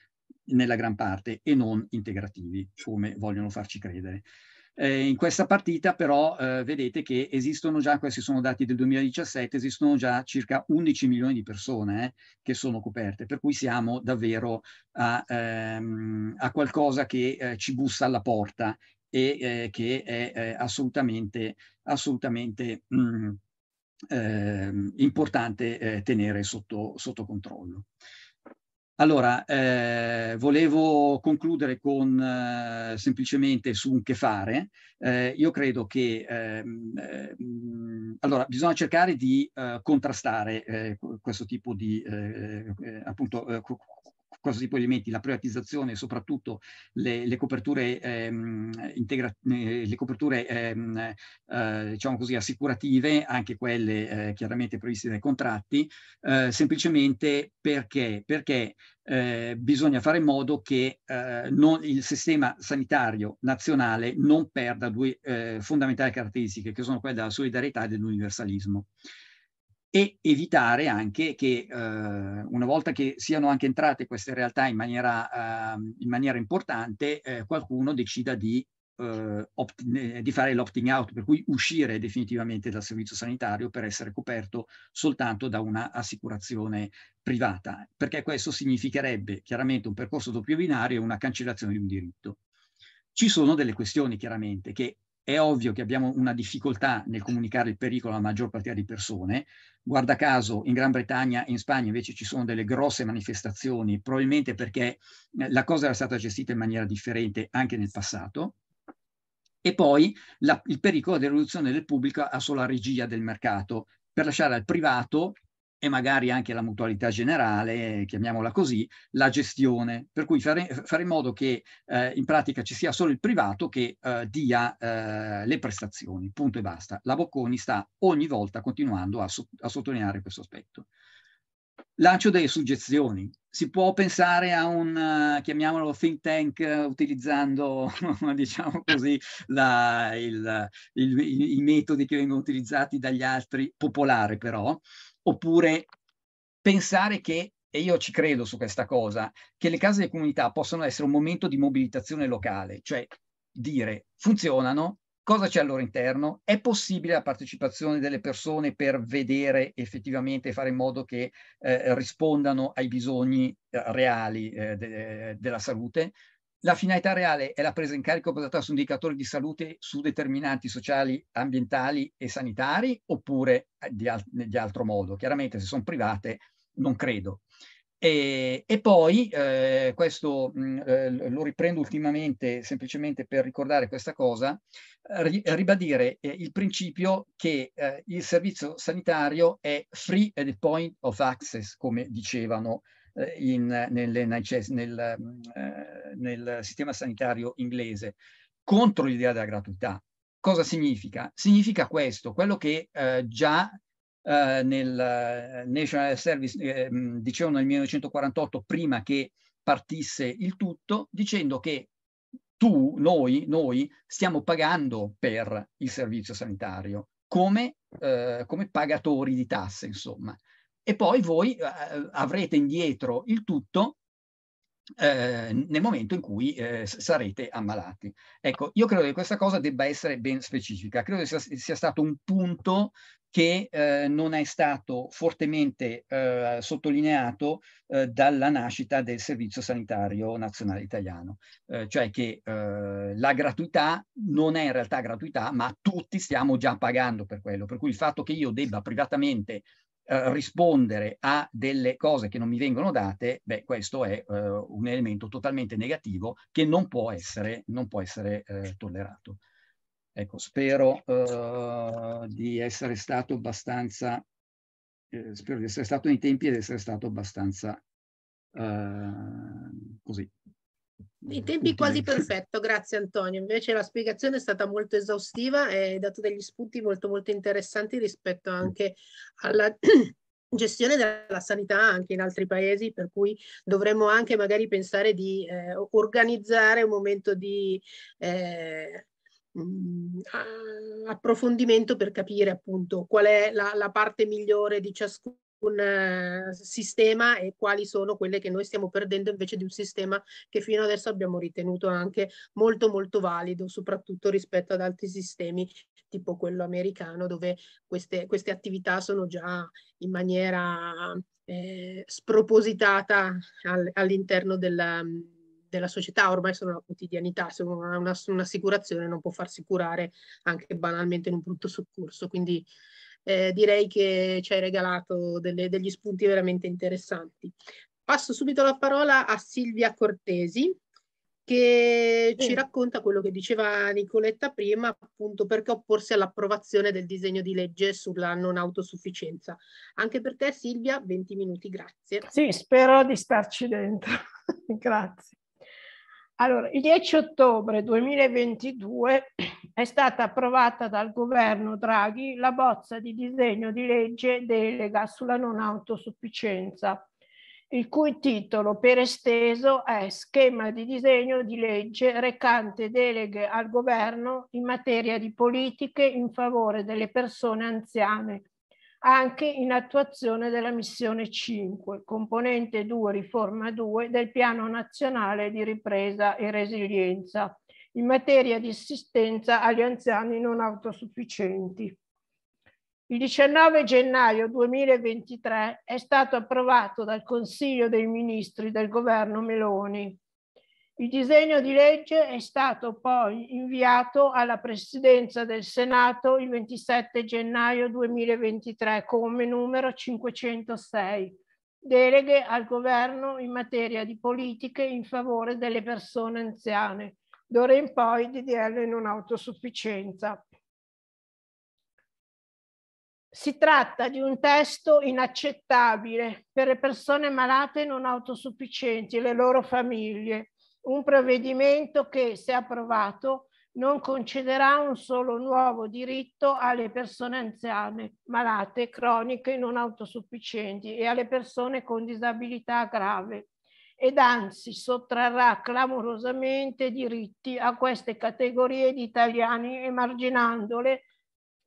nella gran parte e non integrativi, come vogliono farci credere. Eh, in questa partita però eh, vedete che esistono già, questi sono dati del 2017, esistono già circa 11 milioni di persone eh, che sono coperte, per cui siamo davvero a, ehm, a qualcosa che eh, ci bussa alla porta e eh, che è eh, assolutamente, assolutamente mh, mm, ehm, eh, importante tenere sotto, sotto, controllo. Allora, eh, volevo concludere con eh, semplicemente su un che fare. Eh, io credo che mh, ehm, mm, allora, bisogna cercare di contrastare questo tipo di appunto questo tipo di elementi, la privatizzazione e soprattutto le, le coperture, ehm, integra- eh, le coperture ehm, eh, diciamo così, assicurative, anche quelle eh, chiaramente previste dai contratti, eh, semplicemente perché, perché eh, bisogna fare in modo che eh, non, il sistema sanitario nazionale non perda due eh, fondamentali caratteristiche, che sono quelle della solidarietà e dell'universalismo e evitare anche che eh, una volta che siano anche entrate queste realtà in maniera, eh, in maniera importante, eh, qualcuno decida di, eh, di fare l'opting out, per cui uscire definitivamente dal servizio sanitario per essere coperto soltanto da un'assicurazione privata, perché questo significherebbe chiaramente un percorso doppio binario e una cancellazione di un diritto. Ci sono delle questioni chiaramente che è ovvio che abbiamo una difficoltà nel comunicare il pericolo alla maggior parte di persone. Guarda caso, in Gran Bretagna e in Spagna invece ci sono delle grosse manifestazioni, probabilmente perché eh, la cosa era stata gestita in maniera differente anche nel passato. E poi la, il pericolo della riduzione del pubblico ha solo la regia del mercato, per lasciare al privato e magari anche la mutualità generale, chiamiamola così, la gestione, per cui fare, fare in modo che eh, in pratica ci sia solo il privato che eh, dia eh, le prestazioni, punto e basta. La Bocconi sta ogni volta continuando a, a sottolineare questo aspetto. Lancio delle suggestioni. Si può pensare a un, eh, chiamiamolo, think tank utilizzando, diciamo così, la, il, il, i metodi che vengono utilizzati dagli altri, popolare però, oppure pensare che, e io ci credo su questa cosa, che le case di comunità possono essere un momento di mobilitazione locale, cioè dire funzionano, cosa c'è al loro interno, è possibile la partecipazione delle persone per vedere effettivamente, fare in modo che eh, rispondano ai bisogni eh, reali eh, de- della salute, la finalità reale è la presa in carico basata su indicatori di salute su determinanti sociali, ambientali e sanitari oppure eh, di, al di altro modo. Chiaramente se sono private non credo. E, e poi, eh, questo mh, eh, lo riprendo ultimamente semplicemente per ricordare questa cosa, ri ribadire eh, il principio che eh, il servizio sanitario è free at the point of access, come dicevano eh, eh, in, nelle, nel, eh, nel sistema sanitario inglese contro l'idea della gratuità. Cosa significa? Significa questo, quello che eh, già eh, nel eh, National Service eh, mm, dicevano nel 1948 prima che partisse il tutto, dicendo che tu, noi, noi stiamo pagando per il servizio sanitario come, come pagatori di tasse, insomma e poi voi eh, avrete indietro il tutto eh, nel momento in cui eh, sarete ammalati. Ecco, io credo che questa cosa debba essere ben specifica, credo che sia, sia stato un punto che eh, non è stato fortemente eh, sottolineato eh, dalla nascita del Servizio Sanitario Nazionale Italiano, eh, cioè che la gratuità non è in realtà gratuità, ma tutti stiamo già pagando per quello, per cui il fatto che io debba privatamente eh, rispondere a delle cose che non mi vengono date, beh, questo è eh, un elemento totalmente negativo che non può essere, non può essere eh, tollerato. Ecco, spero eh, di essere stato abbastanza, eh, spero di essere stato nei tempi ed essere stato abbastanza così. I tempi quasi perfetto, grazie Antonio. Invece la spiegazione è stata molto esaustiva e hai dato degli spunti molto molto interessanti rispetto mm. anche alla gestione della sanità anche in altri paesi, per cui dovremmo anche magari pensare di eh, organizzare un momento di eh, mm, approfondimento per capire appunto qual è la, la parte migliore di ciascuno un eh, sistema e quali sono quelle che noi stiamo perdendo invece di un sistema che fino adesso abbiamo ritenuto anche molto molto valido, soprattutto rispetto ad altri sistemi tipo quello americano dove queste, queste attività sono già in maniera eh, spropositata al, all'interno della, della società, ormai sono la quotidianità, se uno ha un'assicurazione non può farsi curare anche banalmente in un brutto soccorso, quindi eh, direi che ci hai regalato delle, degli spunti veramente interessanti. Passo subito la parola a Silvia Cortesi che sì. ci racconta quello che diceva Nicoletta prima, appunto perché opporsi all'approvazione del disegno di legge sulla non autosufficienza. Anche per te Silvia, 20 minuti, grazie. Sì, spero di starci dentro. grazie. Allora, il 10 ottobre 2022 è stata approvata dal governo Draghi la bozza di disegno di legge delega sulla non autosufficienza, il cui titolo per esteso è Schema di disegno di legge recante deleghe al governo in materia di politiche in favore delle persone anziane, anche in attuazione della missione 5, componente 2, riforma 2 del Piano Nazionale di Ripresa e Resilienza in materia di assistenza agli anziani non autosufficienti. Il 19 gennaio 2023 è stato approvato dal Consiglio dei Ministri del Governo Meloni il disegno di legge è stato poi inviato alla Presidenza del Senato il 27 gennaio 2023 come numero 506, deleghe al governo in materia di politiche in favore delle persone anziane, d'ora in poi DDL non autosufficienza. Si tratta di un testo inaccettabile per le persone malate non autosufficienti e le loro famiglie un provvedimento che, se approvato, non concederà un solo nuovo diritto alle persone anziane, malate, croniche, non autosufficienti e alle persone con disabilità grave ed anzi sottrarrà clamorosamente diritti a queste categorie di italiani emarginandole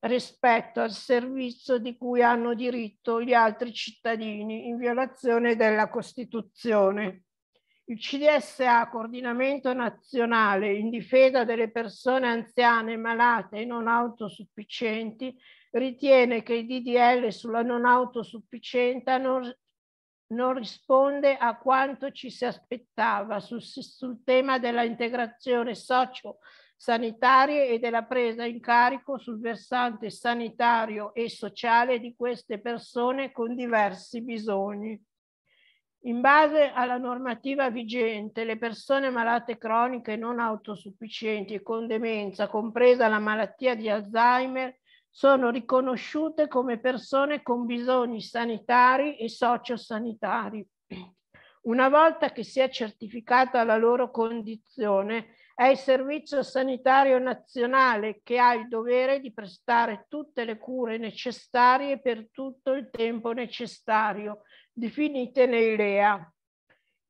rispetto al servizio di cui hanno diritto gli altri cittadini in violazione della Costituzione. Il CDSA, coordinamento nazionale in difesa delle persone anziane, malate e non autosufficienti, ritiene che il DDL sulla non autosufficienza non, non risponde a quanto ci si aspettava sul, sul tema della integrazione socio-sanitaria e della presa in carico sul versante sanitario e sociale di queste persone con diversi bisogni. In base alla normativa vigente, le persone malate croniche non autosufficienti e con demenza, compresa la malattia di Alzheimer, sono riconosciute come persone con bisogni sanitari e sociosanitari. Una volta che sia certificata la loro condizione, è il Servizio Sanitario Nazionale che ha il dovere di prestare tutte le cure necessarie per tutto il tempo necessario definite nei LEA.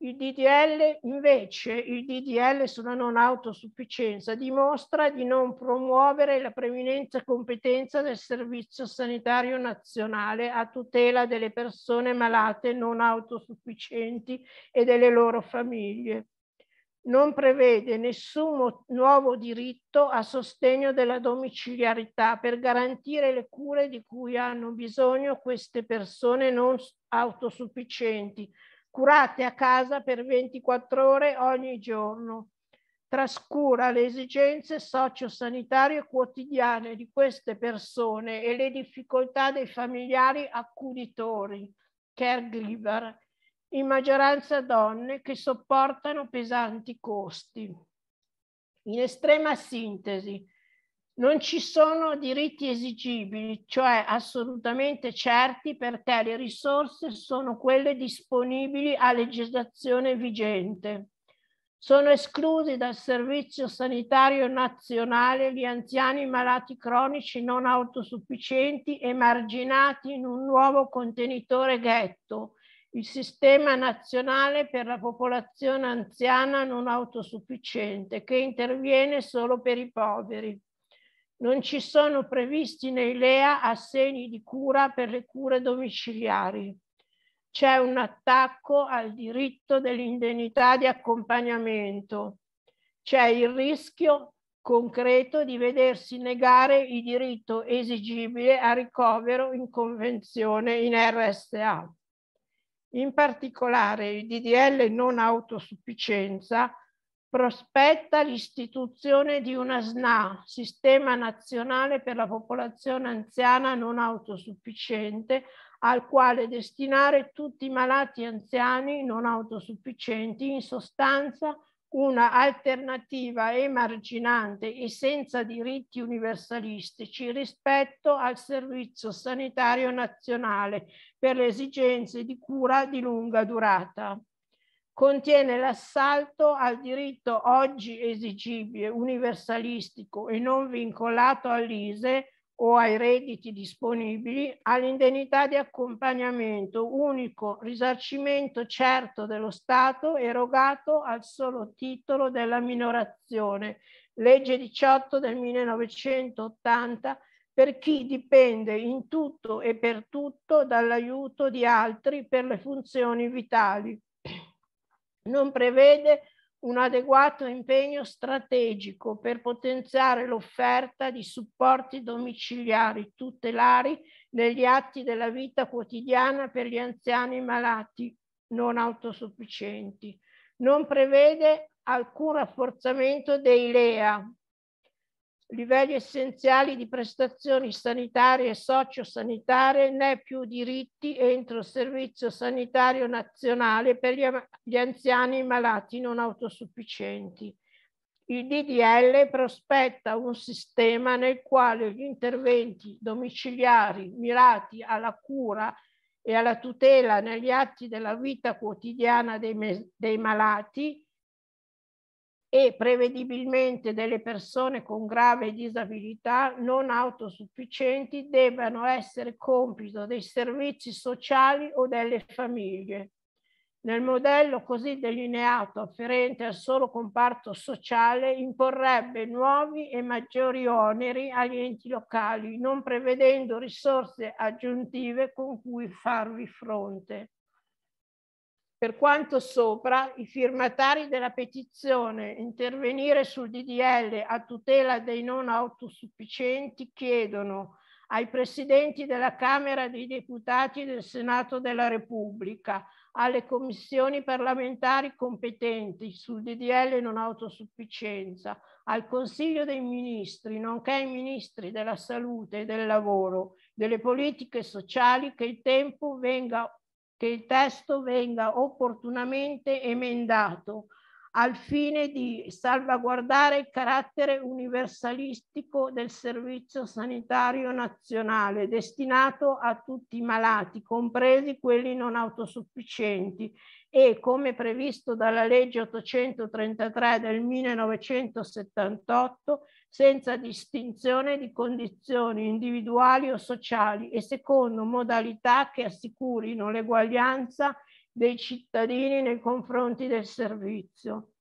Il DDL, invece, il DDL sulla non autosufficienza dimostra di non promuovere la preminenza e competenza del Servizio Sanitario Nazionale a tutela delle persone malate non autosufficienti e delle loro famiglie non prevede nessun nuovo diritto a sostegno della domiciliarità per garantire le cure di cui hanno bisogno queste persone non autosufficienti, curate a casa per 24 ore ogni giorno. Trascura le esigenze sociosanitarie quotidiane di queste persone e le difficoltà dei familiari accuditori, caregiver, in maggioranza donne che sopportano pesanti costi. In estrema sintesi, non ci sono diritti esigibili, cioè assolutamente certi, perché le risorse sono quelle disponibili a legislazione vigente. Sono esclusi dal Servizio Sanitario Nazionale gli anziani malati cronici non autosufficienti emarginati in un nuovo contenitore ghetto, il sistema nazionale per la popolazione anziana non autosufficiente che interviene solo per i poveri. Non ci sono previsti nei LEA assegni di cura per le cure domiciliari. C'è un attacco al diritto dell'indennità di accompagnamento. C'è il rischio concreto di vedersi negare il diritto esigibile a ricovero in convenzione in RSA. In particolare il DDL non autosufficienza prospetta l'istituzione di una SNA, Sistema Nazionale per la Popolazione Anziana Non Autosufficiente, al quale destinare tutti i malati anziani non autosufficienti, in sostanza una alternativa emarginante e senza diritti universalistici rispetto al Servizio Sanitario Nazionale per le esigenze di cura di lunga durata. Contiene l'assalto al diritto oggi esigibile, universalistico e non vincolato all'ISE o ai redditi disponibili, all'indennità di accompagnamento, unico risarcimento certo dello Stato erogato al solo titolo della minorazione, legge 18 del 1980, per chi dipende in tutto e per tutto dall'aiuto di altri per le funzioni vitali. Non prevede un adeguato impegno strategico per potenziare l'offerta di supporti domiciliari tutelari negli atti della vita quotidiana per gli anziani malati non autosufficienti. Non prevede alcun rafforzamento dei LEA livelli essenziali di prestazioni sanitarie e sociosanitarie né più diritti entro il Servizio Sanitario Nazionale per gli, gli anziani e malati non autosufficienti. Il DDL prospetta un sistema nel quale gli interventi domiciliari mirati alla cura e alla tutela negli atti della vita quotidiana dei, dei malati e prevedibilmente delle persone con grave disabilità non autosufficienti debbano essere compito dei servizi sociali o delle famiglie. Nel modello così delineato afferente al solo comparto sociale imporrebbe nuovi e maggiori oneri agli enti locali, non prevedendo risorse aggiuntive con cui farvi fronte per quanto sopra, i firmatari della petizione intervenire sul DDL a tutela dei non autosufficienti chiedono ai presidenti della Camera dei Deputati del Senato della Repubblica, alle commissioni parlamentari competenti sul DDL non autosufficienza, al Consiglio dei Ministri, nonché ai Ministri della Salute e del Lavoro, delle politiche sociali, che il tempo venga che il testo venga opportunamente emendato al fine di salvaguardare il carattere universalistico del servizio sanitario nazionale destinato a tutti i malati, compresi quelli non autosufficienti e, come previsto dalla legge 833 del 1978, senza distinzione di condizioni individuali o sociali e secondo modalità che assicurino l'eguaglianza dei cittadini nei confronti del servizio.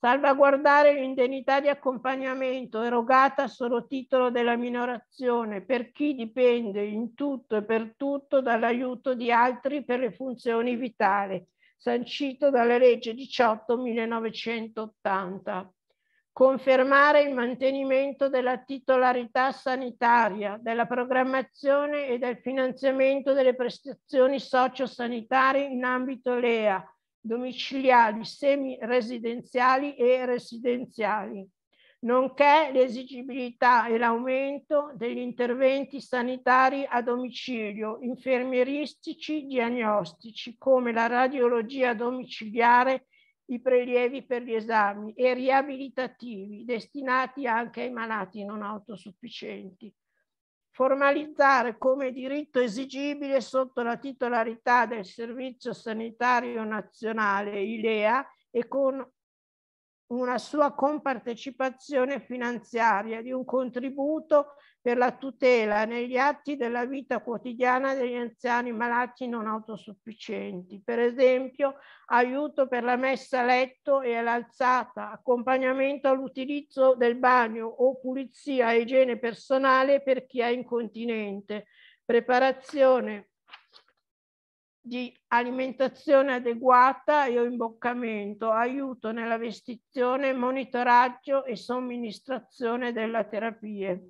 Salvaguardare l'indennità di accompagnamento erogata a solo titolo della minorazione per chi dipende in tutto e per tutto dall'aiuto di altri per le funzioni vitali, sancito dalla legge 18 1980 confermare il mantenimento della titolarità sanitaria, della programmazione e del finanziamento delle prestazioni sociosanitarie in ambito LEA, domiciliari, semi-residenziali e residenziali, nonché l'esigibilità e l'aumento degli interventi sanitari a domicilio, infermieristici, diagnostici, come la radiologia domiciliare i prelievi per gli esami e riabilitativi destinati anche ai malati non autosufficienti. Formalizzare come diritto esigibile sotto la titolarità del Servizio Sanitario Nazionale ILEA e con una sua compartecipazione finanziaria di un contributo per la tutela negli atti della vita quotidiana degli anziani malati non autosufficienti, per esempio aiuto per la messa a letto e all'alzata, accompagnamento all'utilizzo del bagno o pulizia e igiene personale per chi è incontinente, preparazione di alimentazione adeguata e imboccamento, aiuto nella vestizione, monitoraggio e somministrazione della terapia.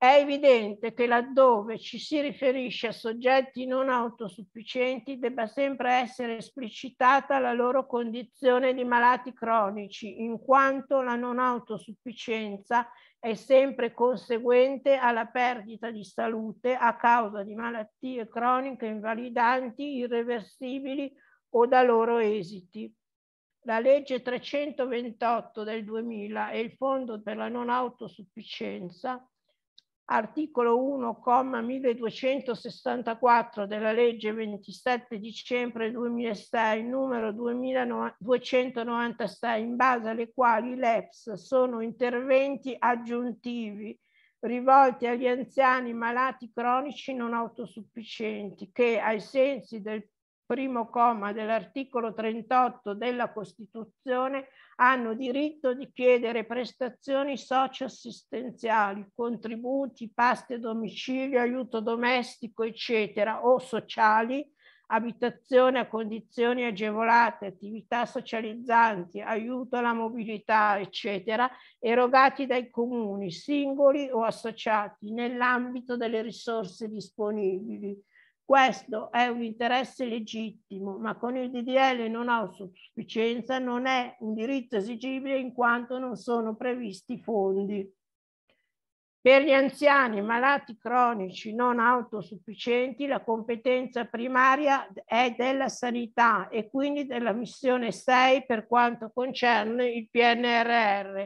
È evidente che laddove ci si riferisce a soggetti non autosufficienti debba sempre essere esplicitata la loro condizione di malati cronici, in quanto la non autosufficienza è sempre conseguente alla perdita di salute a causa di malattie croniche invalidanti, irreversibili o da loro esiti la legge 328 del 2000 e il Fondo per la non autosufficienza articolo 1, 1264 della legge 27 dicembre 2006, numero 2296, in base alle quali l'EPS sono interventi aggiuntivi rivolti agli anziani malati cronici non autosufficienti che ai sensi del primo comma dell'articolo 38 della Costituzione hanno diritto di chiedere prestazioni socioassistenziali, contributi, paste a domicilio, aiuto domestico, eccetera, o sociali, abitazione a condizioni agevolate, attività socializzanti, aiuto alla mobilità, eccetera, erogati dai comuni, singoli o associati, nell'ambito delle risorse disponibili questo è un interesse legittimo, ma con il DDL non a sufficienza non è un diritto esigibile in quanto non sono previsti fondi. Per gli anziani malati cronici non autosufficienti la competenza primaria è della sanità e quindi della missione 6 per quanto concerne il PNRR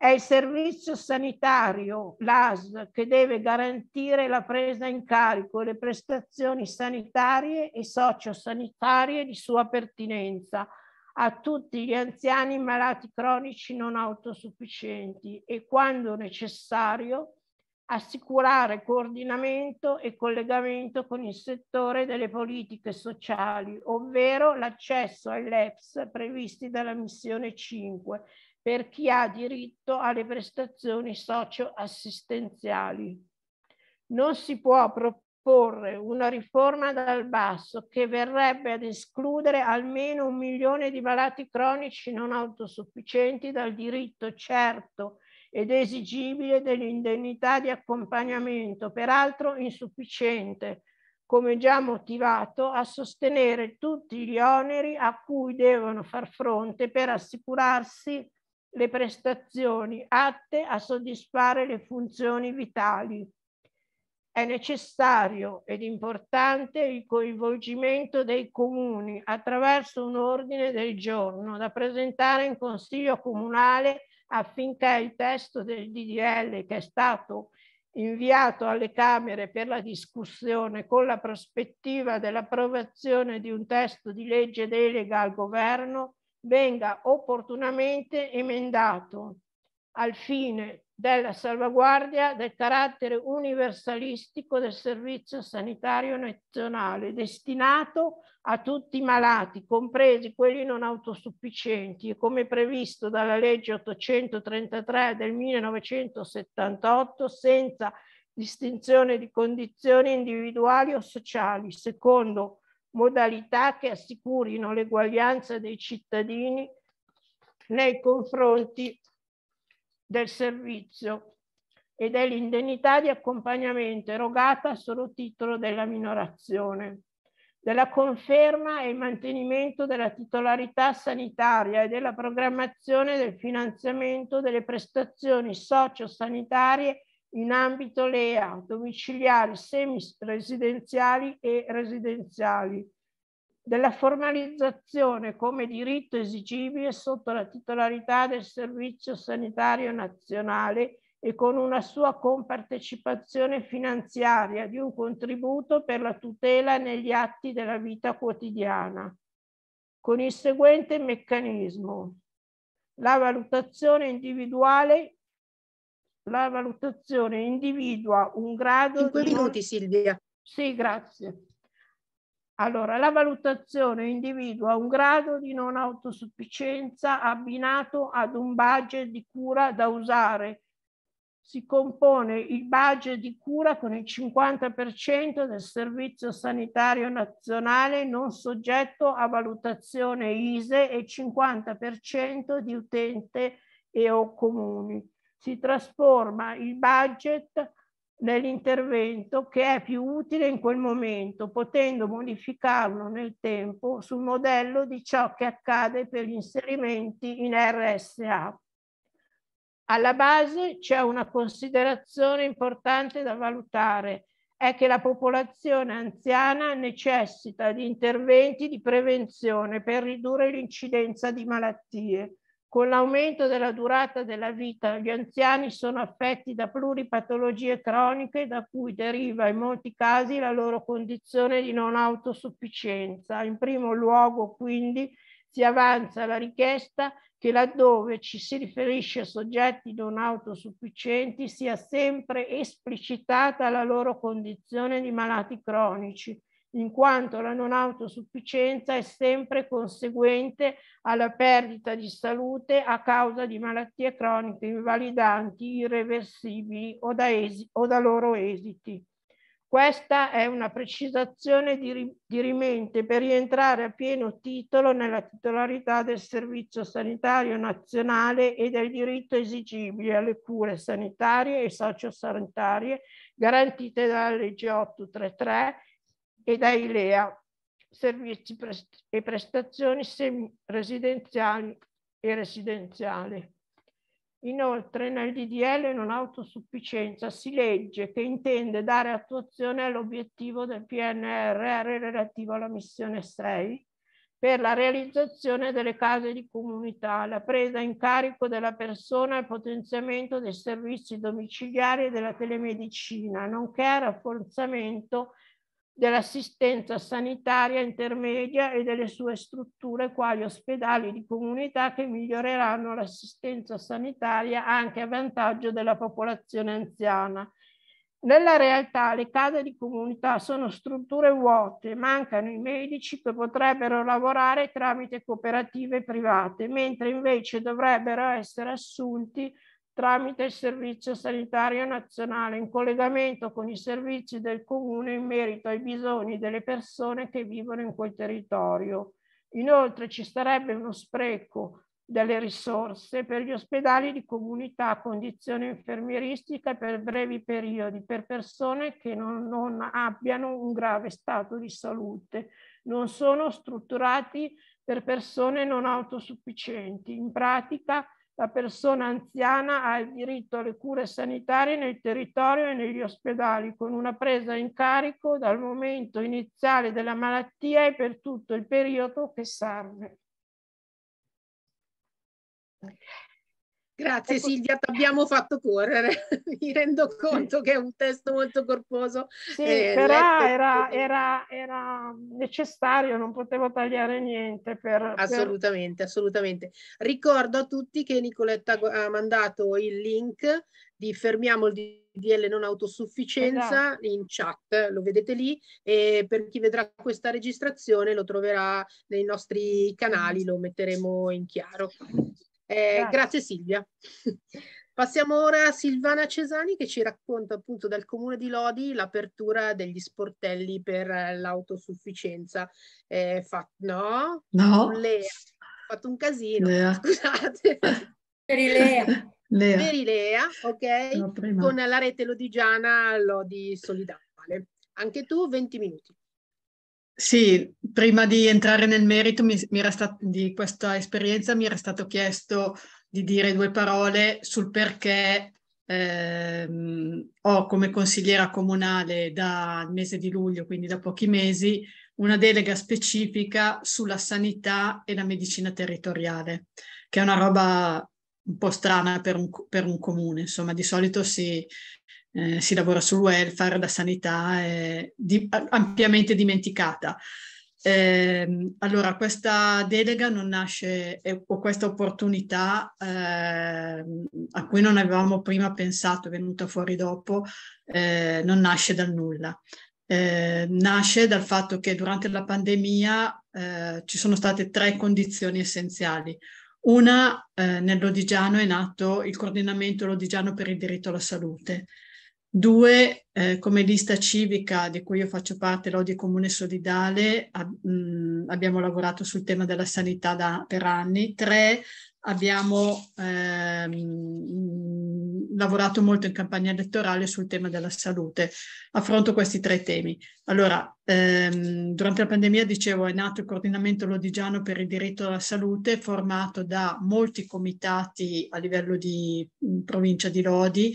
è il servizio sanitario, l'AS, che deve garantire la presa in carico le prestazioni sanitarie e sociosanitarie di sua pertinenza a tutti gli anziani malati cronici non autosufficienti e, quando necessario, assicurare coordinamento e collegamento con il settore delle politiche sociali, ovvero l'accesso ai LEPS previsti dalla missione 5 per chi ha diritto alle prestazioni socioassistenziali. Non si può proporre una riforma dal basso che verrebbe ad escludere almeno un milione di malati cronici non autosufficienti dal diritto certo ed esigibile dell'indennità di accompagnamento, peraltro insufficiente, come già motivato, a sostenere tutti gli oneri a cui devono far fronte per assicurarsi le prestazioni atte a soddisfare le funzioni vitali. È necessario ed importante il coinvolgimento dei comuni attraverso un ordine del giorno da presentare in Consiglio Comunale affinché il testo del DDL che è stato inviato alle Camere per la discussione con la prospettiva dell'approvazione di un testo di legge delega al governo venga opportunamente emendato al fine della salvaguardia del carattere universalistico del servizio sanitario nazionale destinato a tutti i malati, compresi quelli non autosufficienti, come previsto dalla legge 833 del 1978, senza distinzione di condizioni individuali o sociali, secondo modalità che assicurino l'eguaglianza dei cittadini nei confronti del servizio e dell'indennità di accompagnamento erogata a solo titolo della minorazione, della conferma e mantenimento della titolarità sanitaria e della programmazione del finanziamento delle prestazioni socio-sanitarie in ambito LEA, domiciliari, semipresidenziali e residenziali, della formalizzazione come diritto esigibile sotto la titolarità del Servizio Sanitario Nazionale e con una sua compartecipazione finanziaria di un contributo per la tutela negli atti della vita quotidiana, con il seguente meccanismo. La valutazione individuale la valutazione individua un grado... Cinque di... minuti Silvia. Sì, grazie. Allora, la valutazione individua un grado di non autosufficienza abbinato ad un budget di cura da usare. Si compone il budget di cura con il 50% del Servizio Sanitario Nazionale non soggetto a valutazione ISE e 50% di utente e o comuni si trasforma il budget nell'intervento che è più utile in quel momento, potendo modificarlo nel tempo sul modello di ciò che accade per gli inserimenti in RSA. Alla base c'è una considerazione importante da valutare, è che la popolazione anziana necessita di interventi di prevenzione per ridurre l'incidenza di malattie con l'aumento della durata della vita, gli anziani sono affetti da pluripatologie croniche da cui deriva in molti casi la loro condizione di non autosufficienza. In primo luogo, quindi, si avanza la richiesta che laddove ci si riferisce a soggetti non autosufficienti sia sempre esplicitata la loro condizione di malati cronici in quanto la non autosufficienza è sempre conseguente alla perdita di salute a causa di malattie croniche invalidanti, irreversibili o da, esi- o da loro esiti. Questa è una precisazione di, rimente per rientrare a pieno titolo nella titolarità del Servizio Sanitario Nazionale e del diritto esigibile alle cure sanitarie e sociosanitarie garantite dalla legge 833 e da ILEA, servizi prest e prestazioni residenziali e residenziali. Inoltre nel DDL non autosufficienza si legge che intende dare attuazione all'obiettivo del PNRR relativo alla missione 6 per la realizzazione delle case di comunità, la presa in carico della persona e il potenziamento dei servizi domiciliari e della telemedicina, nonché al rafforzamento dell'assistenza sanitaria intermedia e delle sue strutture quali ospedali di comunità che miglioreranno l'assistenza sanitaria anche a vantaggio della popolazione anziana. Nella realtà le case di comunità sono strutture vuote, mancano i medici che potrebbero lavorare tramite cooperative private, mentre invece dovrebbero essere assunti tramite il Servizio Sanitario Nazionale in collegamento con i servizi del Comune in merito ai bisogni delle persone che vivono in quel territorio. Inoltre ci sarebbe uno spreco delle risorse per gli ospedali di comunità a condizione infermieristica per brevi periodi per persone che non, non abbiano un grave stato di salute, non sono strutturati per persone non autosufficienti. In pratica la persona anziana ha il diritto alle cure sanitarie nel territorio e negli ospedali con una presa in carico dal momento iniziale della malattia e per tutto il periodo che serve. Grazie ecco. Silvia, ti abbiamo fatto correre, mi rendo conto che è un testo molto corposo. Sì, eh, però era, era, era, necessario, non potevo tagliare niente. Per, assolutamente, per... assolutamente. Ricordo a tutti che Nicoletta ha mandato il link di Fermiamo il DDL non autosufficienza esatto. in chat, lo vedete lì e per chi vedrà questa registrazione lo troverà nei nostri canali, lo metteremo in chiaro. Eh, grazie. grazie Silvia. Passiamo ora a Silvana Cesani che ci racconta appunto dal comune di Lodi l'apertura degli sportelli per l'autosufficienza. Eh, fa... No? No. Lea. Ho fatto un casino, Lea. scusate. Per Ilea. Lea. Merilea, ok? con la rete lodigiana Lodi Solidale. Anche tu 20 minuti. Sì, prima di entrare nel merito mi, mi stat- di questa esperienza mi era stato chiesto di dire due parole sul perché ehm, ho come consigliera comunale dal mese di luglio, quindi da pochi mesi, una delega specifica sulla sanità e la medicina territoriale, che è una roba un po' strana per un, per un comune, insomma di solito si, eh, si lavora sul welfare, la sanità è di, ampiamente dimenticata. Eh, allora, questa delega non nasce, eh, o questa opportunità eh, a cui non avevamo prima pensato, venuta fuori dopo, eh, non nasce dal nulla. Ehm, nasce dal fatto che durante la pandemia eh, ci sono state tre condizioni essenziali. Una, eh, nell'Odigiano è nato il coordinamento Lodigiano per il diritto alla salute, Due, eh, come lista civica di cui io faccio parte, l'Odio Comune Solidale, a, mh, mm, abbiamo lavorato sul tema della sanità da, per anni. Tre, abbiamo ehm, lavorato molto in campagna elettorale sul tema della salute. Affronto questi tre temi. Allora, ehm, durante la pandemia, dicevo, è nato il coordinamento lodigiano per il diritto alla salute, formato da molti comitati a livello di mh, mm, provincia di Lodi,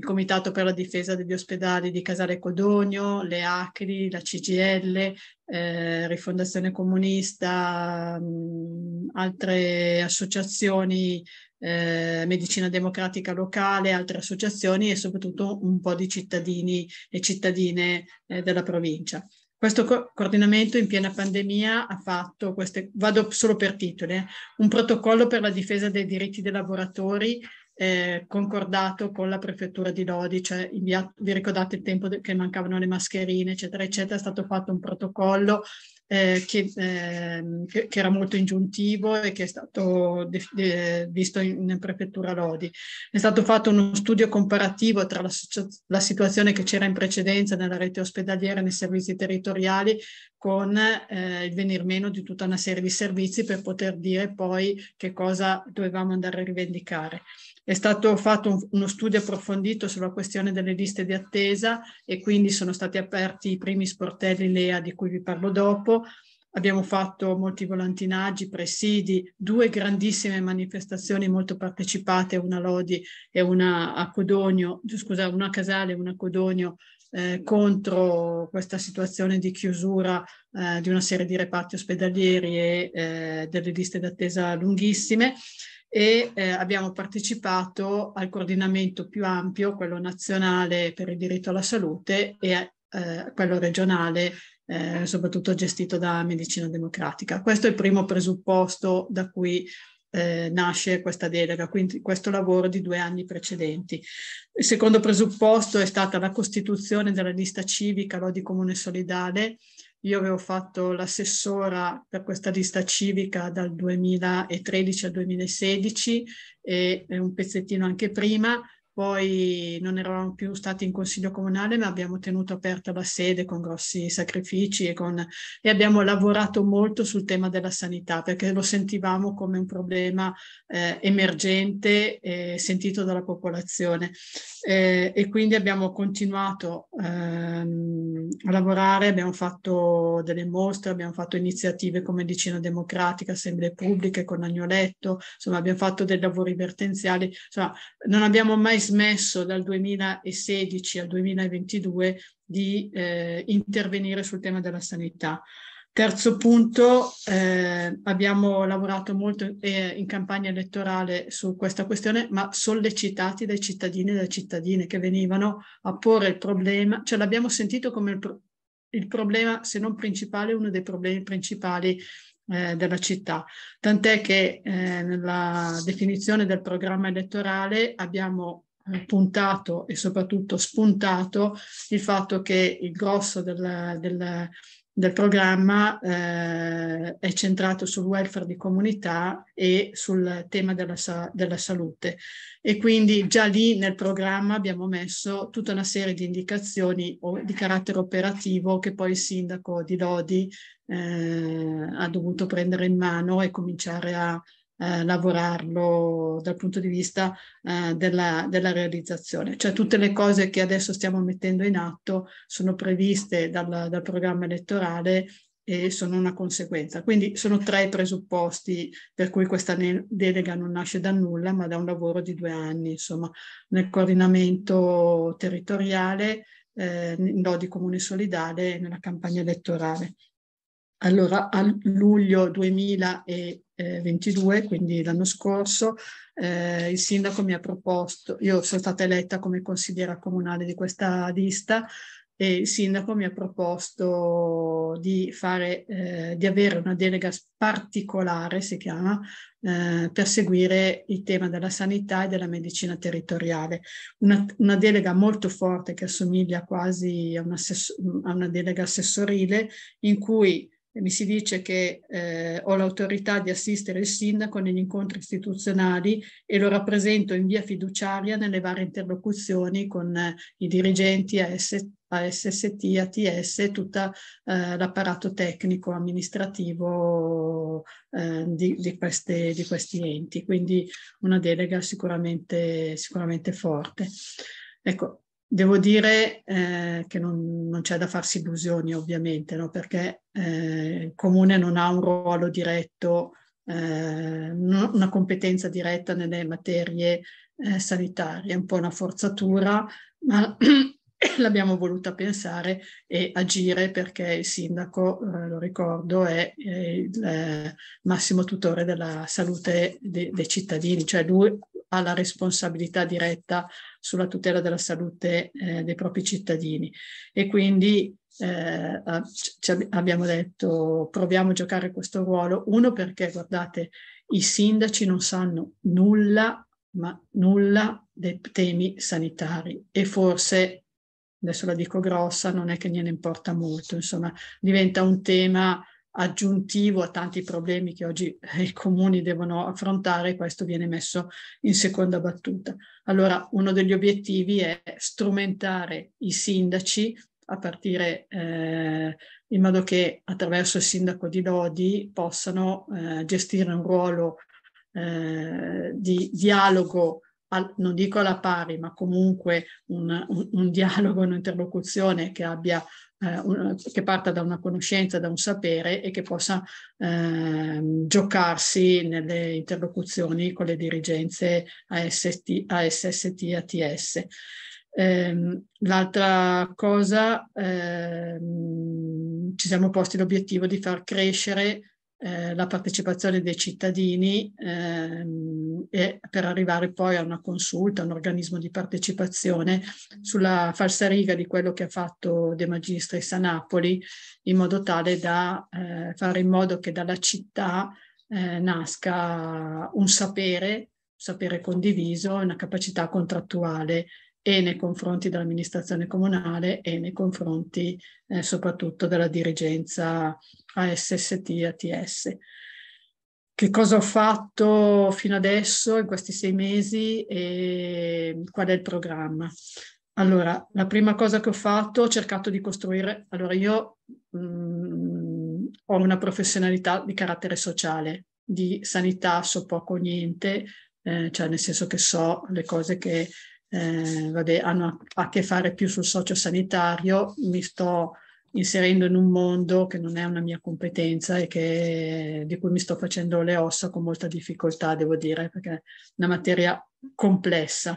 il Comitato per la difesa degli ospedali di Casale Codogno, le ACRI, la CGL, eh, Rifondazione Comunista, mh, altre associazioni, eh, Medicina Democratica Locale, altre associazioni e soprattutto un po' di cittadini e cittadine eh, della provincia. Questo co- coordinamento in piena pandemia ha fatto, queste, vado solo per titoli, eh, un protocollo per la difesa dei diritti dei lavoratori eh, concordato con la prefettura di Lodice, cioè inviato, vi ricordate il tempo che mancavano le mascherine, eccetera, eccetera, è stato fatto un protocollo eh, che, eh, che, che, era molto ingiuntivo e che è stato de, de, visto in, in, prefettura Lodi. È stato fatto uno studio comparativo tra la, la situazione che c'era in precedenza nella rete ospedaliera e nei servizi territoriali con eh, il venir meno di tutta una serie di servizi per poter dire poi che cosa dovevamo andare a rivendicare. È stato fatto un, uno studio approfondito sulla questione delle liste di attesa e quindi sono stati aperti i primi sportelli LEA di cui vi parlo dopo. Abbiamo fatto molti volantinaggi, presidi, due grandissime manifestazioni molto partecipate, una a Lodi e una a Codogno, scusa, una a Casale e una a Codogno, eh, contro questa situazione di chiusura eh, di una serie di reparti ospedalieri e eh, delle liste d'attesa lunghissime e eh, abbiamo partecipato al coordinamento più ampio, quello nazionale per il diritto alla salute e eh, quello regionale, eh, soprattutto gestito da Medicina Democratica. Questo è il primo presupposto da cui eh, nasce questa delega, quindi questo lavoro di due anni precedenti. Il secondo presupposto è stata la costituzione della lista civica Lodi Comune Solidale, io avevo fatto l'assessora per questa lista civica dal 2013 al 2016 e eh, un pezzettino anche prima poi non eravamo più stati in consiglio comunale, ma abbiamo tenuto aperta la sede con grossi sacrifici e, con, e abbiamo lavorato molto sul tema della sanità perché lo sentivamo come un problema eh, emergente eh, sentito dalla popolazione. Eh, e quindi abbiamo continuato ehm, a lavorare, abbiamo fatto delle mostre, abbiamo fatto iniziative come Vicina Democratica, assemblee pubbliche con Agnoletto, insomma abbiamo fatto dei lavori vertenziali, insomma non abbiamo mai smesso dal 2016 al 2022 di eh, intervenire sul tema della sanità. Terzo punto, eh, abbiamo lavorato molto eh, in campagna elettorale su questa questione, ma sollecitati dai cittadini e dalle cittadine che venivano a porre il problema, cioè l'abbiamo sentito come il, pro- il problema, se non principale, uno dei problemi principali eh, della città. Tant'è che eh, nella definizione del programma elettorale abbiamo puntato e soprattutto spuntato il fatto che il grosso del, del, del programma eh, è centrato sul welfare di comunità e sul tema della, della salute. E quindi già lì nel programma abbiamo messo tutta una serie di indicazioni di carattere operativo che poi il sindaco di Lodi eh, ha dovuto prendere in mano e cominciare a, eh, lavorarlo dal punto di vista eh, della, della, realizzazione. Cioè tutte le cose che adesso stiamo mettendo in atto sono previste dal, dal programma elettorale e sono una conseguenza. Quindi sono tre i presupposti per cui questa delega non nasce da nulla, ma da un lavoro di due anni, insomma, nel coordinamento territoriale, eh, in Lodi Comune Solidale e nella campagna elettorale. Allora, a luglio 2022, quindi l'anno scorso, eh, il sindaco mi ha proposto, io sono stata eletta come consigliera comunale di questa lista e il sindaco mi ha proposto di, fare, eh, di avere una delega particolare, si chiama, eh, per seguire il tema della sanità e della medicina territoriale. Una, una delega molto forte che assomiglia quasi a una, a una delega assessorile in cui mi si dice che eh, ho l'autorità di assistere il sindaco negli incontri istituzionali e lo rappresento in via fiduciaria nelle varie interlocuzioni con eh, i dirigenti AS, ASST, ATS e tutto eh, l'apparato tecnico amministrativo eh, di, di, queste, di, questi enti. Quindi una delega sicuramente, sicuramente forte. Ecco, Devo dire eh, che non, non, c'è da farsi illusioni ovviamente, no? perché eh, il comune non ha un ruolo diretto, eh, una competenza diretta nelle materie eh, sanitarie, è un po' una forzatura, ma l'abbiamo voluta pensare e agire perché il sindaco, eh, lo ricordo, è, è il eh, massimo tutore della salute de- dei cittadini, cioè lui ha la responsabilità diretta sulla tutela della salute eh, dei propri cittadini e quindi eh, abbiamo detto proviamo a giocare questo ruolo, uno perché guardate i sindaci non sanno nulla, ma nulla dei temi sanitari e forse adesso la dico grossa, non è che gliene importa molto, insomma diventa un tema aggiuntivo a tanti problemi che oggi eh, i comuni devono affrontare, questo viene messo in seconda battuta. Allora, uno degli obiettivi è strumentare i sindaci a partire eh, in modo che attraverso il sindaco di Lodi possano eh, gestire un ruolo eh, di dialogo, al, non dico alla pari, ma comunque un, un, un dialogo, un'interlocuzione che abbia eh, una, che parta da una conoscenza, da un sapere e che possa ehm, giocarsi nelle interlocuzioni con le dirigenze ASST, ASST ATS. Ehm, l'altra cosa, ehm, ci siamo posti l'obiettivo di far crescere eh, la partecipazione dei cittadini ehm, e per arrivare poi a una consulta, a un organismo di partecipazione sulla falsariga di quello che ha fatto De Magistris a Napoli, in modo tale da eh, fare in modo che dalla città eh, nasca un sapere, un sapere condiviso, una capacità contrattuale e nei confronti dell'amministrazione comunale e nei confronti eh, soprattutto della dirigenza ASST e ATS che cosa ho fatto fino adesso in questi sei mesi e qual è il programma. Allora, la prima cosa che ho fatto, ho cercato di costruire, allora io mh, mm, ho una professionalità di carattere sociale, di sanità so poco o niente, eh, cioè nel senso che so le cose che eh, vabbè, hanno a, a, che fare più sul socio sanitario, mi sto inserendo in un mondo che non è una mia competenza e che, di cui mi sto facendo le ossa con molta difficoltà, devo dire, perché è una materia complessa.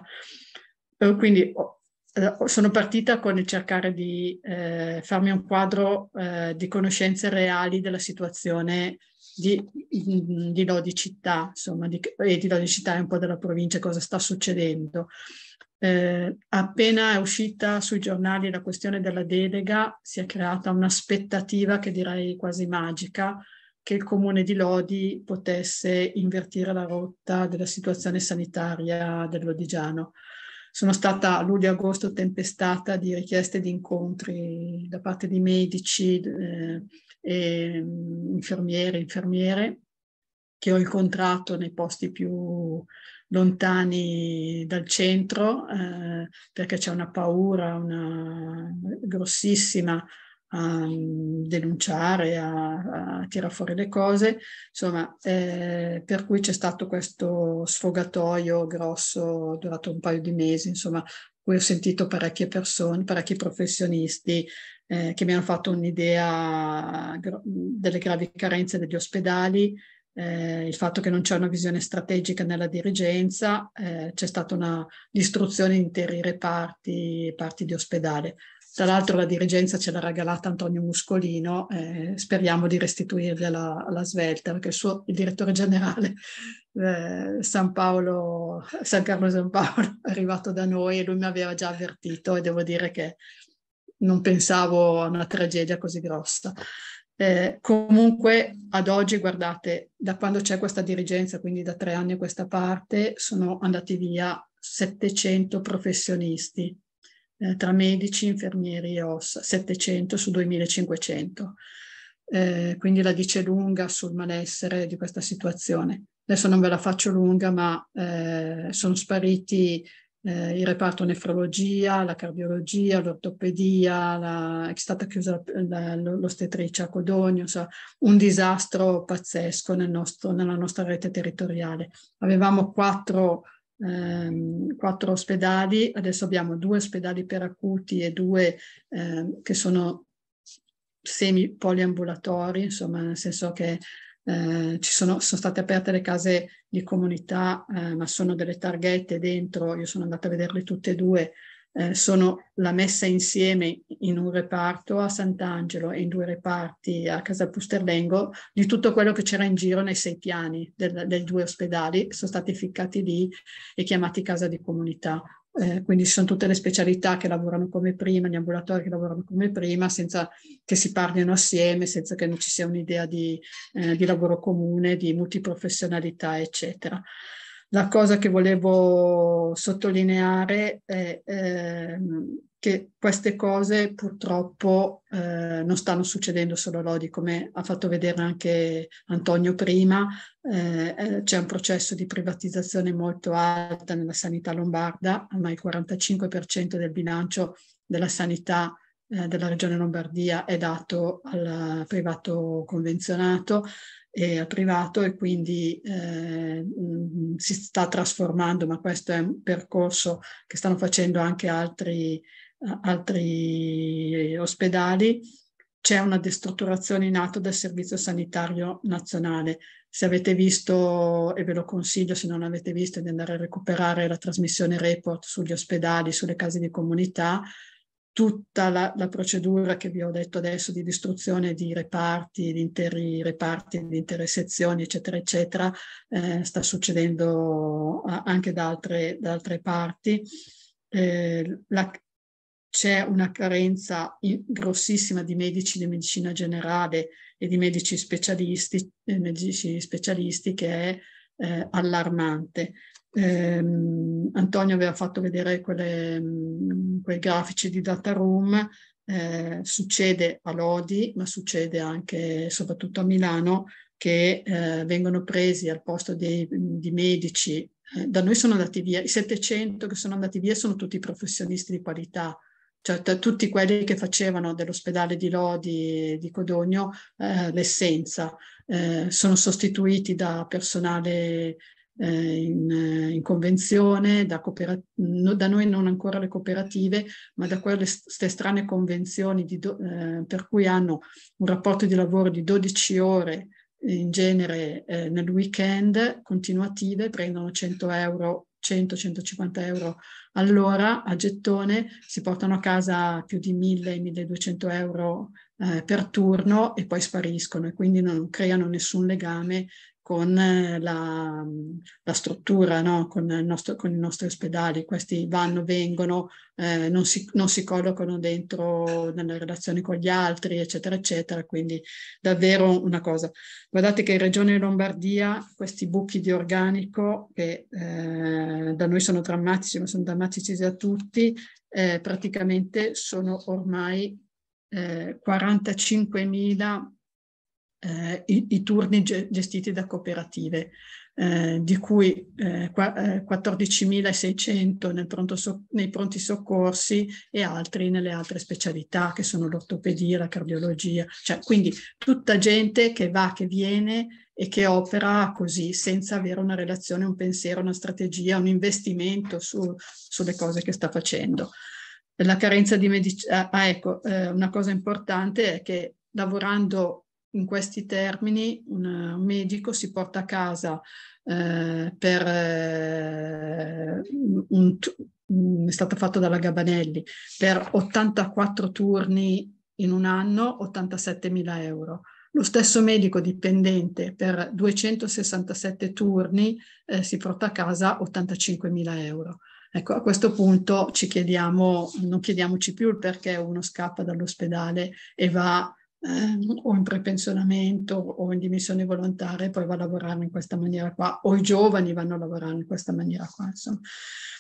Eh, quindi eh, sono partita con il cercare di eh, farmi un quadro eh, di conoscenze reali della situazione di, di Lodi città, insomma, di, e di Lodi città e un po' della provincia, cosa sta succedendo. Eh, appena è uscita sui giornali la questione della delega, si è creata un'aspettativa che direi quasi magica che il comune di Lodi potesse invertire la rotta della situazione sanitaria del Lodigiano. Sono stata a luglio e agosto tempestata di richieste di incontri da parte di medici, eh, e, mm, infermieri, e infermiere, che ho incontrato nei posti più lontani dal centro eh, perché c'è una paura una grossissima a mm, denunciare, a, a tirare fuori le cose, insomma, eh, per cui c'è stato questo sfogatoio grosso durato un paio di mesi, insomma, cui ho sentito parecchie persone, parecchi professionisti eh, che mi hanno fatto un'idea delle gravi carenze degli ospedali, eh, il fatto che non c'è una visione strategica nella dirigenza, eh, c'è stata una distruzione di interi reparti, parti di ospedale. Tra l'altro la dirigenza ce l'ha regalata Antonio Muscolino, eh, speriamo di restituirla alla, alla, svelta, perché il, suo, il direttore generale eh, San, Paolo, San Carlo San Paolo è arrivato da noi e lui mi aveva già avvertito e devo dire che non pensavo a una tragedia così grossa. Eh, comunque ad oggi, guardate, da quando c'è questa dirigenza, quindi da tre anni a questa parte, sono andati via 700 professionisti, eh, tra medici, infermieri e OS, 700 su 2500. Eh, quindi la dice lunga sul malessere di questa situazione. Adesso non ve la faccio lunga, ma eh, sono spariti eh, il reparto nefrologia, la cardiologia, l'ortopedia, la, è stata chiusa la, l'ostetricia a Codogno, cioè un disastro pazzesco nel nostro, nella nostra rete territoriale. Avevamo quattro, ehm, quattro, ospedali, adesso abbiamo due ospedali per acuti e due ehm, che sono semi poliambulatori, insomma, nel senso che eh, ci sono, sono, state aperte le case di comunità, eh, ma sono delle targhette dentro, io sono andata a vederle tutte e due, eh, sono la messa insieme in un reparto a Sant'Angelo e in due reparti a Casa Pusterlengo di tutto quello che c'era in giro nei sei piani dei due ospedali, sono stati ficcati lì e chiamati casa di comunità eh, quindi sono tutte le specialità che lavorano come prima, gli ambulatori che lavorano come prima, senza che si parlino assieme, senza che non ci sia un'idea di, eh, di lavoro comune, di multiprofessionalità, eccetera. La cosa che volevo sottolineare è ehm, che queste cose purtroppo eh, non stanno succedendo solo a Lodi, come ha fatto vedere anche Antonio prima, eh, eh c'è un processo di privatizzazione molto alta nella sanità lombarda, ormai il 45% del bilancio della sanità eh, della regione Lombardia è dato al privato convenzionato e al privato e quindi eh, si sta trasformando, ma questo è un percorso che stanno facendo anche altri altri ospedali, c'è una destrutturazione in atto del Servizio Sanitario Nazionale. Se avete visto, e ve lo consiglio se non l'avete visto, di andare a recuperare la trasmissione report sugli ospedali, sulle case di comunità, tutta la, la procedura che vi ho detto adesso di distruzione di reparti, di interi reparti, di intere sezioni, eccetera, eccetera, eh, sta succedendo anche da altre, da altre parti. Eh, la, c'è una carenza grossissima di medici di medicina generale e di medici specialisti, eh, medici specialisti che è eh, allarmante. Eh, Antonio aveva fatto vedere quelle, mm, quei grafici di data room, eh, succede a Lodi, ma succede anche soprattutto a Milano, che eh, vengono presi al posto dei, di medici. Eh, da noi sono andati via, i 700 che sono andati via sono tutti professionisti di qualità, cioè tutti quelli che facevano dell'ospedale di Lodi e di Codogno eh, l'essenza, eh, sono sostituiti da personale eh, in, in, convenzione, da, cooperat- no, da, noi non ancora le cooperative, ma da quelle st- strane convenzioni do- eh, per cui hanno un rapporto di lavoro di 12 ore in genere eh, nel weekend continuative, prendono 100 euro 100-150 euro all'ora a gettone, si portano a casa più di 1000-1200 euro eh, per turno e poi spariscono e quindi non creano nessun legame con eh, la, la struttura, no? con, il nostro, con, i nostri ospedali. Questi vanno, vengono, eh, non, si, non, si, collocano dentro nelle relazioni con gli altri, eccetera, eccetera. Quindi davvero una cosa. Guardate che in Regione Lombardia questi buchi di organico, che eh, da noi sono drammatici, ma sono drammatici da tutti, eh, praticamente sono ormai 45.000 eh, eh, i, i, turni ge- gestiti da cooperative, eh, di cui eh, qua, 14.600 eh, so- nei pronti soccorsi e altri nelle altre specialità che sono l'ortopedia, la cardiologia, cioè quindi tutta gente che va, che viene e che opera così senza avere una relazione, un pensiero, una strategia, un investimento su, sulle cose che sta facendo. La carenza di medicina, ah, ah, ecco, eh, una cosa importante è che lavorando in questi termini un, medico si porta a casa eh, per eh, un, un, mm, è stato fatto dalla Gabanelli per 84 turni in un anno 87 mila euro. Lo stesso medico dipendente per 267 turni eh, si porta a casa 85 mila euro. Ecco, a questo punto ci chiediamo, non chiediamoci più il perché uno scappa dall'ospedale e va eh, o in prepensionamento o in dimissione volontaria e poi va a lavorare in questa maniera qua, o i giovani vanno a lavorare in questa maniera qua. Insomma.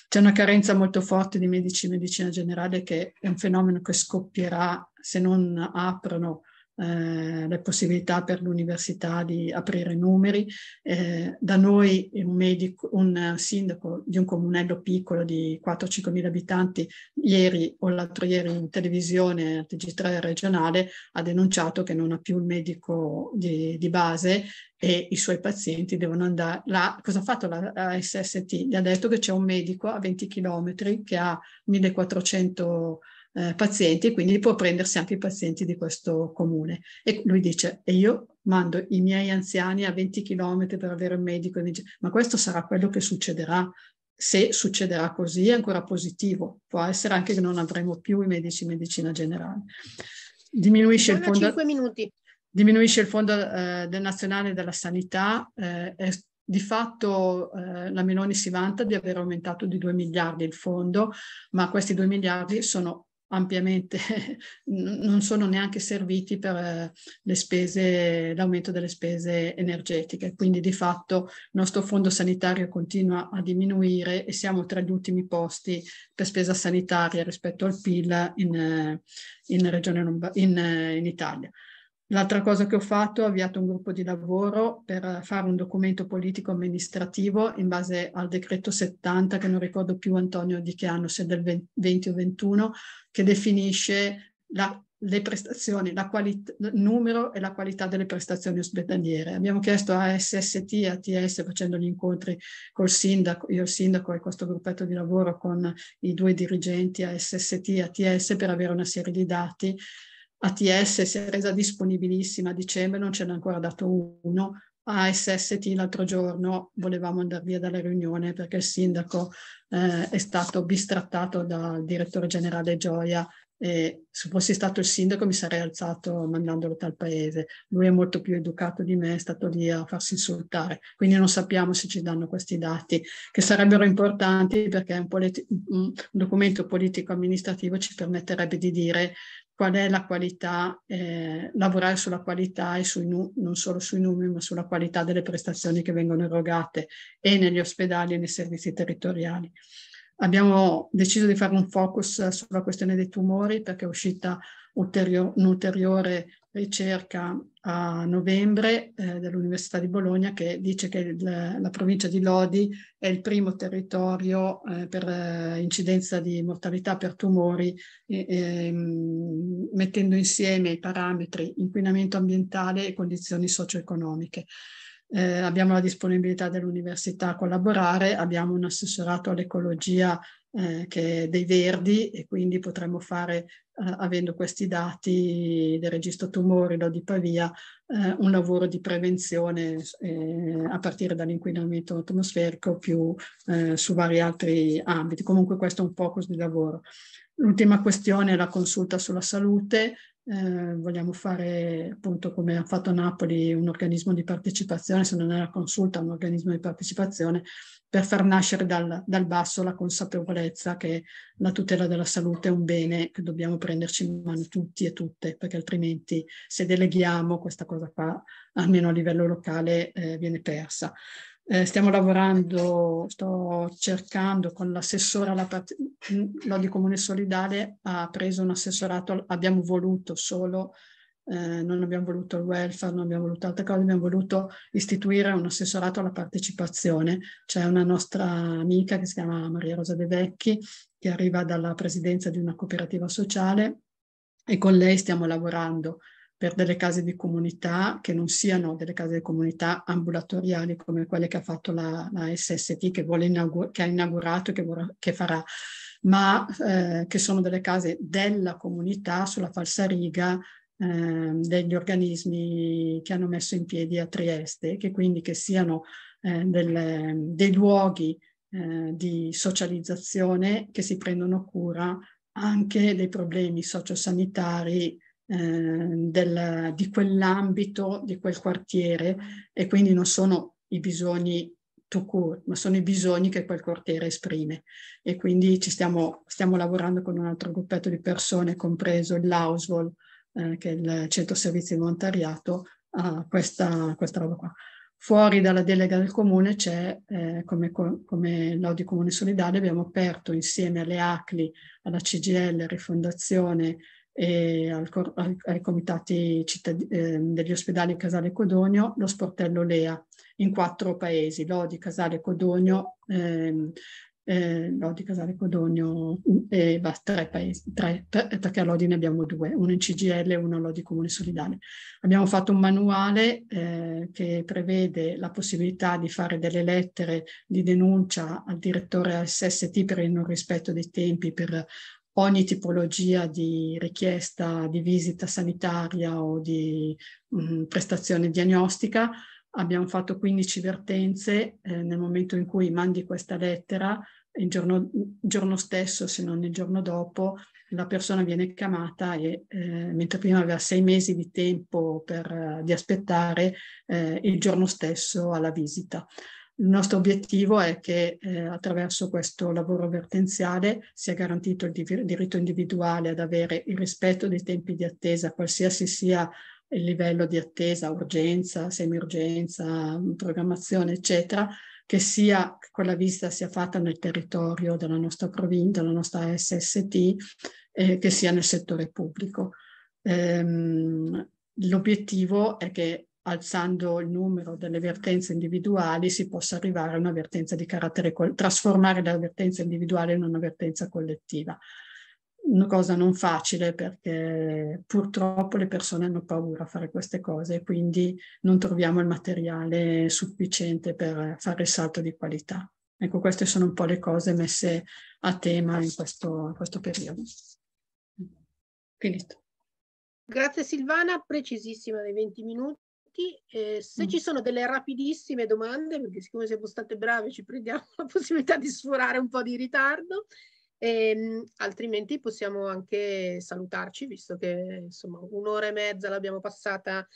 C'è una carenza molto forte di medici e medicina generale che è un fenomeno che scoppierà se non aprono eh, le possibilità per l'università di aprire numeri. Eh, da noi un, medico, un, sindaco di un comunello piccolo di 4-5 mila abitanti, ieri o l'altro ieri in televisione al TG3 regionale, ha denunciato che non ha più il medico di, di base e i suoi pazienti devono andare là. Cosa ha fatto la, la SST? Gli ha detto che c'è un medico a 20 km che ha 1400 eh, pazienti, quindi può prendersi anche i pazienti di questo comune. E lui dice, e io mando i miei anziani a 20 km per avere un medico, e dice, ma questo sarà quello che succederà. Se succederà così è ancora positivo, può essere anche che non avremo più i medici in medicina generale. Diminuisce il, fondo, diminuisce il fondo, eh, del nazionale della sanità, eh, è, di fatto eh, la Meloni si vanta di aver aumentato di 2 miliardi il fondo, ma questi 2 miliardi sono ampiamente, non sono neanche serviti per eh, le spese, l'aumento delle spese energetiche. Quindi di fatto il nostro fondo sanitario continua a diminuire e siamo tra gli ultimi posti per spesa sanitaria rispetto al PIL in, eh, in, Lomba- in, eh, in Italia. L'altra cosa che ho fatto, è avviato un gruppo di lavoro per fare un documento politico amministrativo in base al decreto 70, che non ricordo più Antonio di che anno, se del 20 o 21, che definisce la, le prestazioni, quali, il numero e la qualità delle prestazioni ospedaliere. Abbiamo chiesto a SST e ATS facendo gli incontri col sindaco, io il sindaco e questo gruppetto di lavoro con i due dirigenti a SST e ATS per avere una serie di dati ATS si è resa disponibilissima a dicembre, non ce n'è ancora dato uno. A SST l'altro giorno volevamo andare via dalla riunione perché il sindaco eh, è stato bistrattato dal direttore generale Gioia e se fossi stato il sindaco mi sarei alzato mandandolo dal paese. Lui è molto più educato di me, è stato lì a farsi insultare. Quindi non sappiamo se ci danno questi dati, che sarebbero importanti perché un, politi- un documento politico-amministrativo ci permetterebbe di dire qual è la qualità, eh, lavorare sulla qualità e sui nu- non solo sui numeri, ma sulla qualità delle prestazioni che vengono erogate e negli ospedali e nei servizi territoriali. Abbiamo deciso di fare un focus sulla questione dei tumori perché è uscita ulteriore, un'ulteriore ricerca a novembre eh, dell'Università di Bologna che dice che il, la provincia di Lodi è il primo territorio eh, per eh, incidenza di mortalità per tumori, ehm, mettendo insieme i parametri inquinamento ambientale e condizioni socio-economiche. Eh, abbiamo la disponibilità dell'università a collaborare, abbiamo un assessorato all'ecologia eh, che è dei verdi e quindi potremmo fare, eh, avendo questi dati del registro tumori o di Pavia, eh, un lavoro di prevenzione eh, a partire dall'inquinamento atmosferico più eh, su vari altri ambiti. Comunque questo è un focus di lavoro. L'ultima questione è la consulta sulla salute, eh, vogliamo fare appunto come ha fatto Napoli un organismo di partecipazione, se non è la consulta, un organismo di partecipazione per far nascere dal, dal, basso la consapevolezza che la tutela della salute è un bene che dobbiamo prenderci in mano tutti e tutte, perché altrimenti se deleghiamo questa cosa qua, almeno a livello locale, eh, viene persa. Eh, stiamo lavorando, sto cercando con l'assessore alla part- l'Odi Comune Solidale ha preso un assessorato, abbiamo voluto solo, eh, non abbiamo voluto il welfare, non abbiamo voluto altre cose, abbiamo voluto istituire un assessorato alla partecipazione. C'è una nostra amica che si chiama Maria Rosa De Vecchi, che arriva dalla presidenza di una cooperativa sociale e con lei stiamo lavorando per delle case di comunità che non siano delle case di comunità ambulatoriali come quelle che ha fatto la, la SST che, inaugur- che, ha inaugurato e che, vor- che farà, ma eh, che sono delle case della comunità sulla falsariga eh, degli organismi che hanno messo in piedi a Trieste, che quindi che siano eh, delle, dei luoghi eh, di socializzazione che si prendono cura anche dei problemi sociosanitari eh, del, di quell'ambito, di quel quartiere e quindi non sono i bisogni to cure, ma sono i bisogni che quel quartiere esprime e quindi ci stiamo, stiamo lavorando con un altro gruppetto di persone, compreso l'Ausvol, eh, che è il centro servizi di volontariato, a questa, questa roba qua. Fuori dalla delega del comune c'è, eh, come, come Lodi Comune Solidale, abbiamo aperto insieme alle ACLI, alla CGL, Rifondazione, e al, ai, ai comitati cittad- ehm, degli ospedali Casale Codogno lo sportello Lea in quattro paesi, Lodi, Casale Codogno, ehm, eh, Lodi, Casale Codogno mm, e eh, tre paesi, tre, tre, perché a Lodi ne abbiamo due, uno in CGL e uno a Lodi Comune Solidale. Abbiamo fatto un manuale eh, che prevede la possibilità di fare delle lettere di denuncia al direttore SST per il non rispetto dei tempi per ogni tipologia di richiesta di visita sanitaria o di mh, mm, prestazione diagnostica. Abbiamo fatto 15 vertenze eh, nel momento in cui mandi questa lettera, il giorno, giorno, stesso, se non il giorno dopo, la persona viene chiamata e eh, mentre prima aveva sei mesi di tempo per, eh, di aspettare, eh, il giorno stesso alla visita. Il nostro obiettivo è che eh, attraverso questo lavoro vertenziale sia garantito il diritto individuale ad avere il rispetto dei tempi di attesa, qualsiasi sia il livello di attesa, urgenza, semiurgenza, programmazione, eccetera, che sia quella visita sia fatta nel territorio della nostra provincia, della nostra SST, eh, che sia nel settore pubblico. Ehm, l'obiettivo è che alzando il numero delle vertenze individuali si possa arrivare a una vertenza di carattere, trasformare la vertenza individuale in una vertenza collettiva. Una cosa non facile perché purtroppo le persone hanno paura a fare queste cose e quindi non troviamo il materiale sufficiente per fare il salto di qualità. Ecco, queste sono un po' le cose messe a tema in questo, in questo periodo. Finito. Grazie Silvana, precisissima dei 20 minuti minuti. Eh, se mm. ci sono delle rapidissime domande, perché siccome siamo state brave ci prendiamo la possibilità di sforare un po' di ritardo, ehm, altrimenti possiamo anche salutarci, visto che insomma un'ora e mezza l'abbiamo passata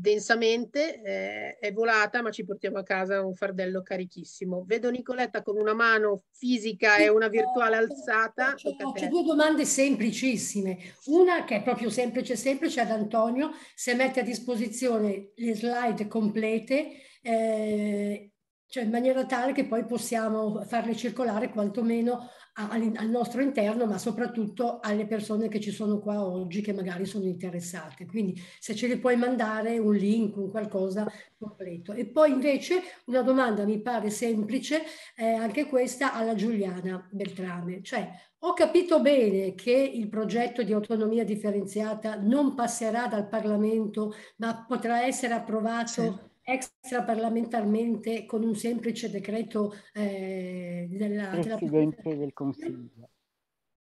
densamente, eh, è volata ma ci portiamo a casa un fardello carichissimo. Vedo Nicoletta con una mano fisica e una virtuale alzata. Ho due domande semplicissime. Una che è proprio semplice, semplice ad Antonio, se mette a disposizione le slide complete. Eh, cioè in maniera tale che poi possiamo farle circolare quantomeno al nostro interno, ma soprattutto alle persone che ci sono qua oggi che magari sono interessate. Quindi se ce li puoi mandare un link, un qualcosa completo. E poi invece una domanda mi pare semplice, eh, anche questa alla Giuliana Beltrame, cioè ho capito bene che il progetto di autonomia differenziata non passerà dal Parlamento, ma potrà essere approvato sì extraparlamentarmente con un semplice decreto eh, della Presidente della... del Consiglio.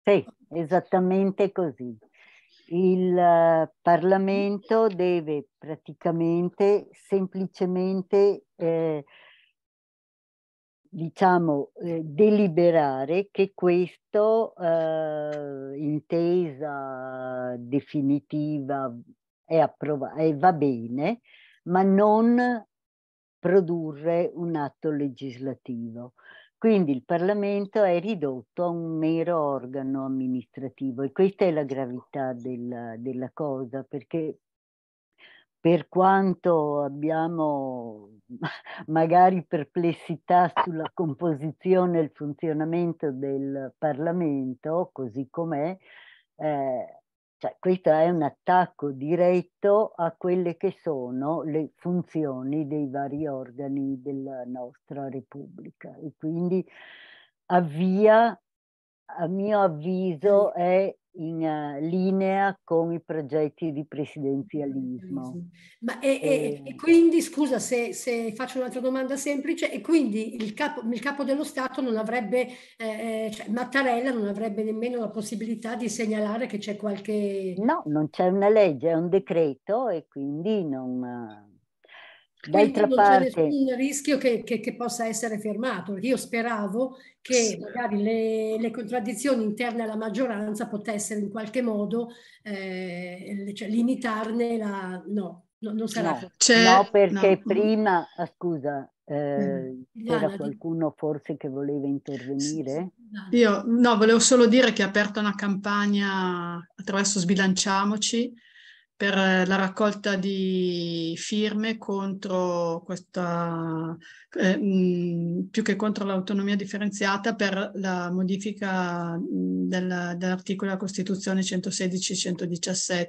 Sì, esattamente così. Il eh, Parlamento deve praticamente semplicemente eh, diciamo, eh, deliberare che questo, eh, intesa definitiva, è approvata e eh, va bene, ma non produrre un atto legislativo. Quindi il Parlamento è ridotto a un mero organo amministrativo e questa è la gravità della, della cosa perché per quanto abbiamo magari perplessità sulla composizione e il funzionamento del Parlamento, così com'è, eh, cioè, questo è un attacco diretto a quelle che sono le funzioni dei vari organi della nostra Repubblica e quindi avvia, a mio avviso, è in eh, linea con i progetti di presidenzialismo. Ma e, e, e quindi, scusa se, se, faccio un'altra domanda semplice, e quindi il capo, il capo dello Stato non avrebbe, eh, eh, cioè Mattarella non avrebbe nemmeno la possibilità di segnalare che c'è qualche... No, non c'è una legge, è un decreto e quindi non eh, D'altra Quindi non parte... c'è nessun rischio che, che, che, possa essere fermato. Io speravo che sì. magari le, le, contraddizioni interne alla maggioranza potessero in qualche modo eh, cioè, limitarne la... No, no non sarà no, no perché no. prima... Ah, scusa, mm. eh, c'era qualcuno forse che voleva intervenire? Io no, volevo solo dire che ha aperto una campagna attraverso Sbilanciamoci per eh, la raccolta di firme contro questa, eh, più che contro l'autonomia differenziata, per la modifica del, dell'articolo della Costituzione 116-117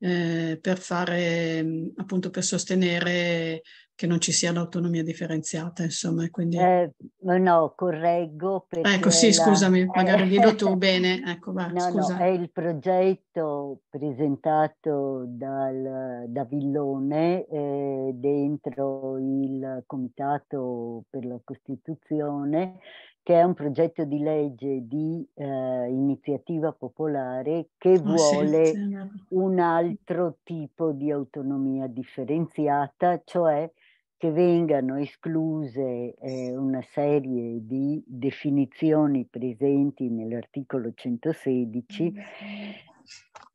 eh, per fare appunto per sostenere che non ci sia l'autonomia differenziata, insomma, quindi... Eh, no, correggo Ecco, sì, la... scusami, magari dillo tu bene, ecco, va, no, scusa. No, è il progetto presentato dal, da Villone eh, dentro il Comitato per la Costituzione, che è un progetto di legge di eh, iniziativa popolare che Ma ah, vuole sì, sì. un altro tipo di autonomia differenziata, cioè che vengano escluse eh, una serie di definizioni presenti nell'articolo 116, mm.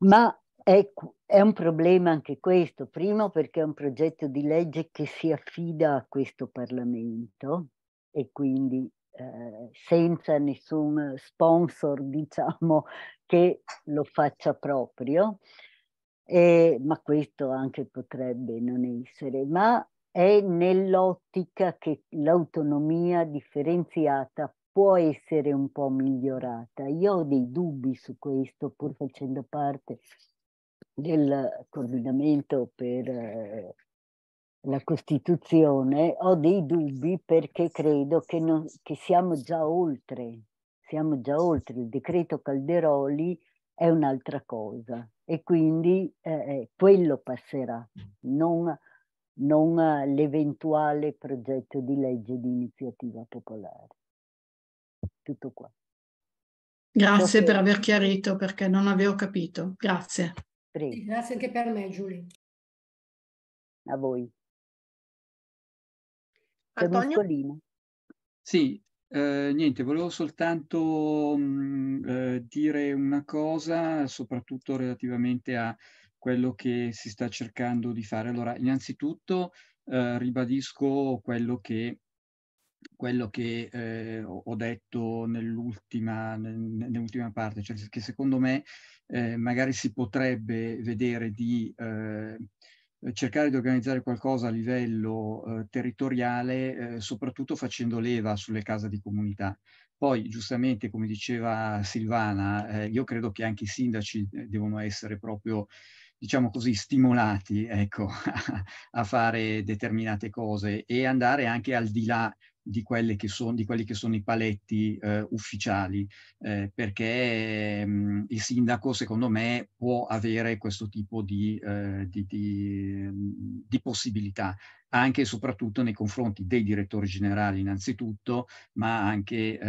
ma è, ecco, è, un problema anche questo, primo perché è un progetto di legge che si affida a questo Parlamento e quindi eh, senza nessun sponsor diciamo che lo faccia proprio. Eh, ma questo anche potrebbe non essere, ma è nell'ottica che l'autonomia differenziata può essere un po' migliorata. Io ho dei dubbi su questo, pur facendo parte del coordinamento per eh, la Costituzione, ho dei dubbi perché credo che, non, che siamo già oltre, siamo già oltre. Il decreto Calderoli è un'altra cosa e quindi eh, eh quello passerà, non non l'eventuale progetto di legge di iniziativa popolare. Tutto qua. Grazie per aver chiarito perché non avevo capito. Grazie. Prego. Grazie anche per me, Giulia. A voi. Antonio? Muscolino. Sì, eh, niente, volevo soltanto mh, mm, eh, dire una cosa, soprattutto relativamente a quello che si sta cercando di fare. Allora, innanzitutto eh, ribadisco quello che, quello che eh, ho detto nell'ultima, nell'ultima parte, cioè che secondo me eh, magari si potrebbe vedere di eh, cercare di organizzare qualcosa a livello eh, territoriale, eh, soprattutto facendo leva sulle case di comunità. Poi, giustamente, come diceva Silvana, io credo che anche i sindaci devono essere proprio diciamo così, stimolati ecco, a, fare determinate cose e andare anche al di là di, che son, di quelli che sono i paletti eh, ufficiali, eh, perché mh, mm, il sindaco secondo me può avere questo tipo di, eh, di, di mm, possibilità anche e soprattutto nei confronti dei direttori generali innanzitutto, ma anche,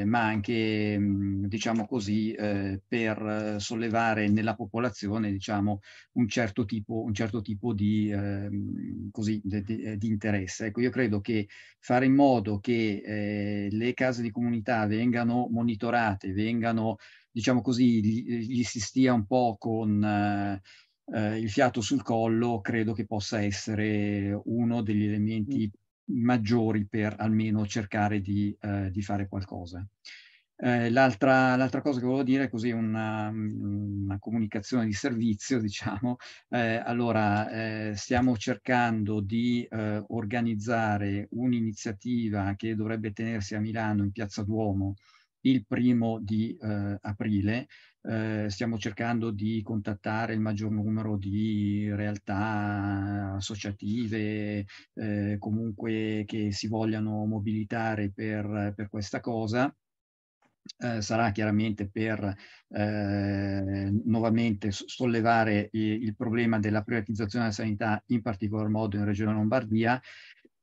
eh, ma anche diciamo così, eh, per eh, sollevare nella popolazione diciamo, un, certo tipo, un certo tipo di, eh, così, de, de, eh, di interesse. Ecco, io credo che fare in modo che eh, le case di comunità vengano monitorate, vengano diciamo così, gli, gli si stia un po' con eh, il fiato sul collo credo che possa essere uno degli elementi mm. maggiori per almeno cercare di, eh, di fare qualcosa. Eh, l'altra, l'altra, cosa che volevo dire è così una, una comunicazione di servizio, diciamo. Eh, allora, eh, stiamo cercando di eh, organizzare un'iniziativa che dovrebbe tenersi a Milano in Piazza Duomo il primo di eh, aprile eh, stiamo cercando di contattare il maggior numero di realtà associative, eh, comunque che si vogliano mobilitare per, per questa cosa. Eh, sarà chiaramente per eh, nuovamente sollevare il, il problema della privatizzazione della sanità, in particolar modo in Regione Lombardia,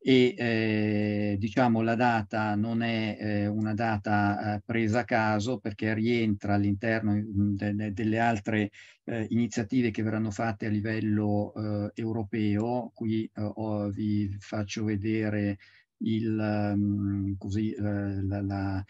e eh, diciamo la data non è eh, una data eh, presa a caso perché rientra all'interno de, de, delle altre eh, iniziative che verranno fatte a livello eh, europeo. Qui oh, vi faccio vedere il, um, così, la, la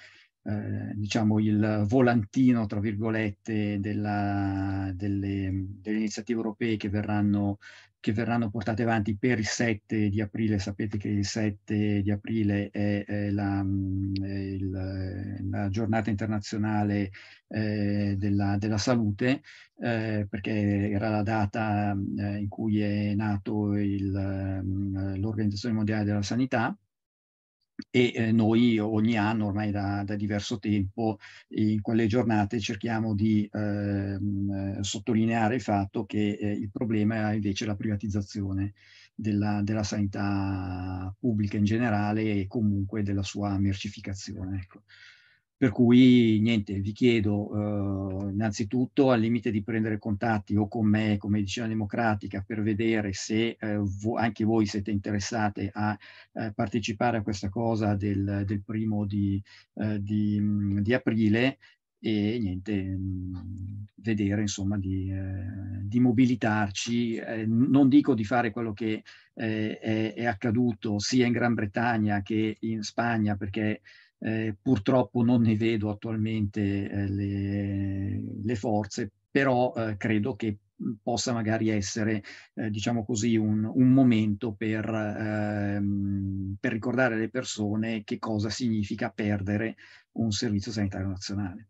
eh, diciamo il volantino tra virgolette della, delle, delle, iniziative europee che verranno che verranno portate avanti per il 7 di aprile. Sapete che il 7 di aprile è, è, la, mm, è il, la, giornata internazionale eh, della, della, salute, eh, perché era la data eh, in cui è nato mm, l'Organizzazione Mondiale della Sanità e eh, noi ogni anno, ormai da, da, diverso tempo, in quelle giornate cerchiamo di ehm, sottolineare il fatto che eh, il problema è invece la privatizzazione della, della, sanità pubblica in generale e comunque della sua mercificazione. Ecco. Per cui niente, vi chiedo eh, innanzitutto al limite di prendere contatti o con me, con Medicina Democratica, per vedere se eh, vo anche voi siete interessate a eh, partecipare a questa cosa del, del primo di, eh, di, mm, di, aprile e niente, mm, vedere insomma di, eh, di mobilitarci. Eh, non dico di fare quello che è, è accaduto sia in Gran Bretagna che in Spagna perché eh, purtroppo non ne vedo attualmente eh, le, le, forze, però eh, credo che mhmm, possa magari essere, eh, diciamo così, un, un momento per, ehm, per, ricordare alle persone che cosa significa perdere un servizio sanitario nazionale.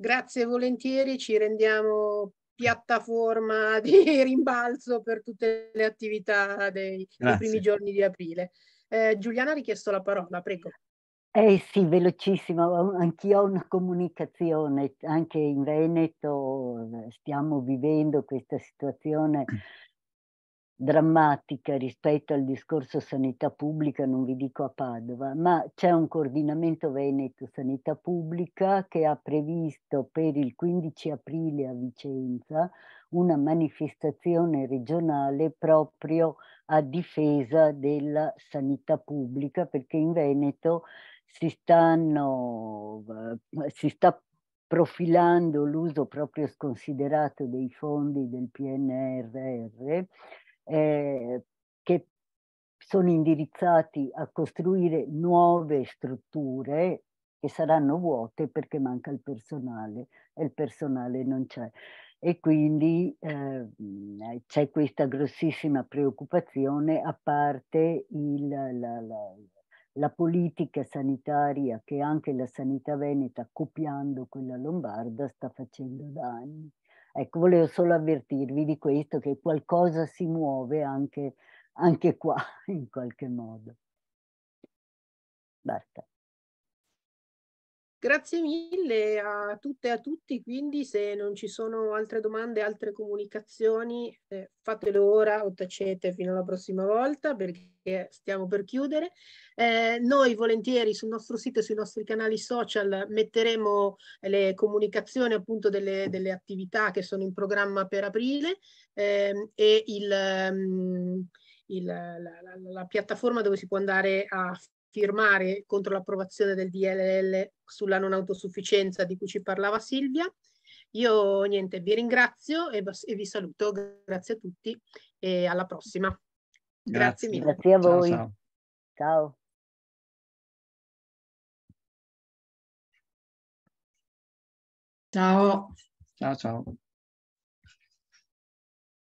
Grazie volentieri, ci rendiamo piattaforma di rimbalzo per tutte le attività dei, dei primi giorni di aprile. Eh, Giuliana ha richiesto la parola, prego. Eh sì, velocissimo, anch'io ho una comunicazione, anche in Veneto eh, stiamo vivendo questa situazione drammatica rispetto al discorso sanità pubblica, non vi dico a Padova, ma c'è un coordinamento Veneto Sanità Pubblica che ha previsto per il 15 aprile a Vicenza una manifestazione regionale proprio a difesa della sanità pubblica perché in Veneto si, stanno, eh, si sta profilando l'uso proprio sconsiderato dei fondi del PNRR eh, che sono indirizzati a costruire nuove strutture che saranno vuote perché manca il personale e il personale non c'è e quindi eh, c'è questa grossissima preoccupazione a parte il, la, la, la, politica sanitaria che anche la sanità veneta copiando quella lombarda sta facendo da anni. Ecco, volevo solo avvertirvi di questo, che qualcosa si muove anche, anche qua in qualche modo. Basta. Grazie mille a tutte e a tutti, quindi se non ci sono altre domande, altre comunicazioni, eh, fatelo ora o tacete fino alla prossima volta perché stiamo per chiudere. Eh, noi volentieri sul nostro sito e sui nostri canali social metteremo le comunicazioni appunto delle, delle attività che sono in programma per aprile ehm, e il... Um, il, la, la, la, piattaforma dove si può andare a firmare contro l'approvazione del DLL sulla non autosufficienza di cui ci parlava Silvia. Io niente, vi ringrazio e, e vi saluto, grazie a tutti e alla prossima. Grazie, grazie mille. Grazie a voi. ciao. ciao. ciao. Ciao. Ciao ciao.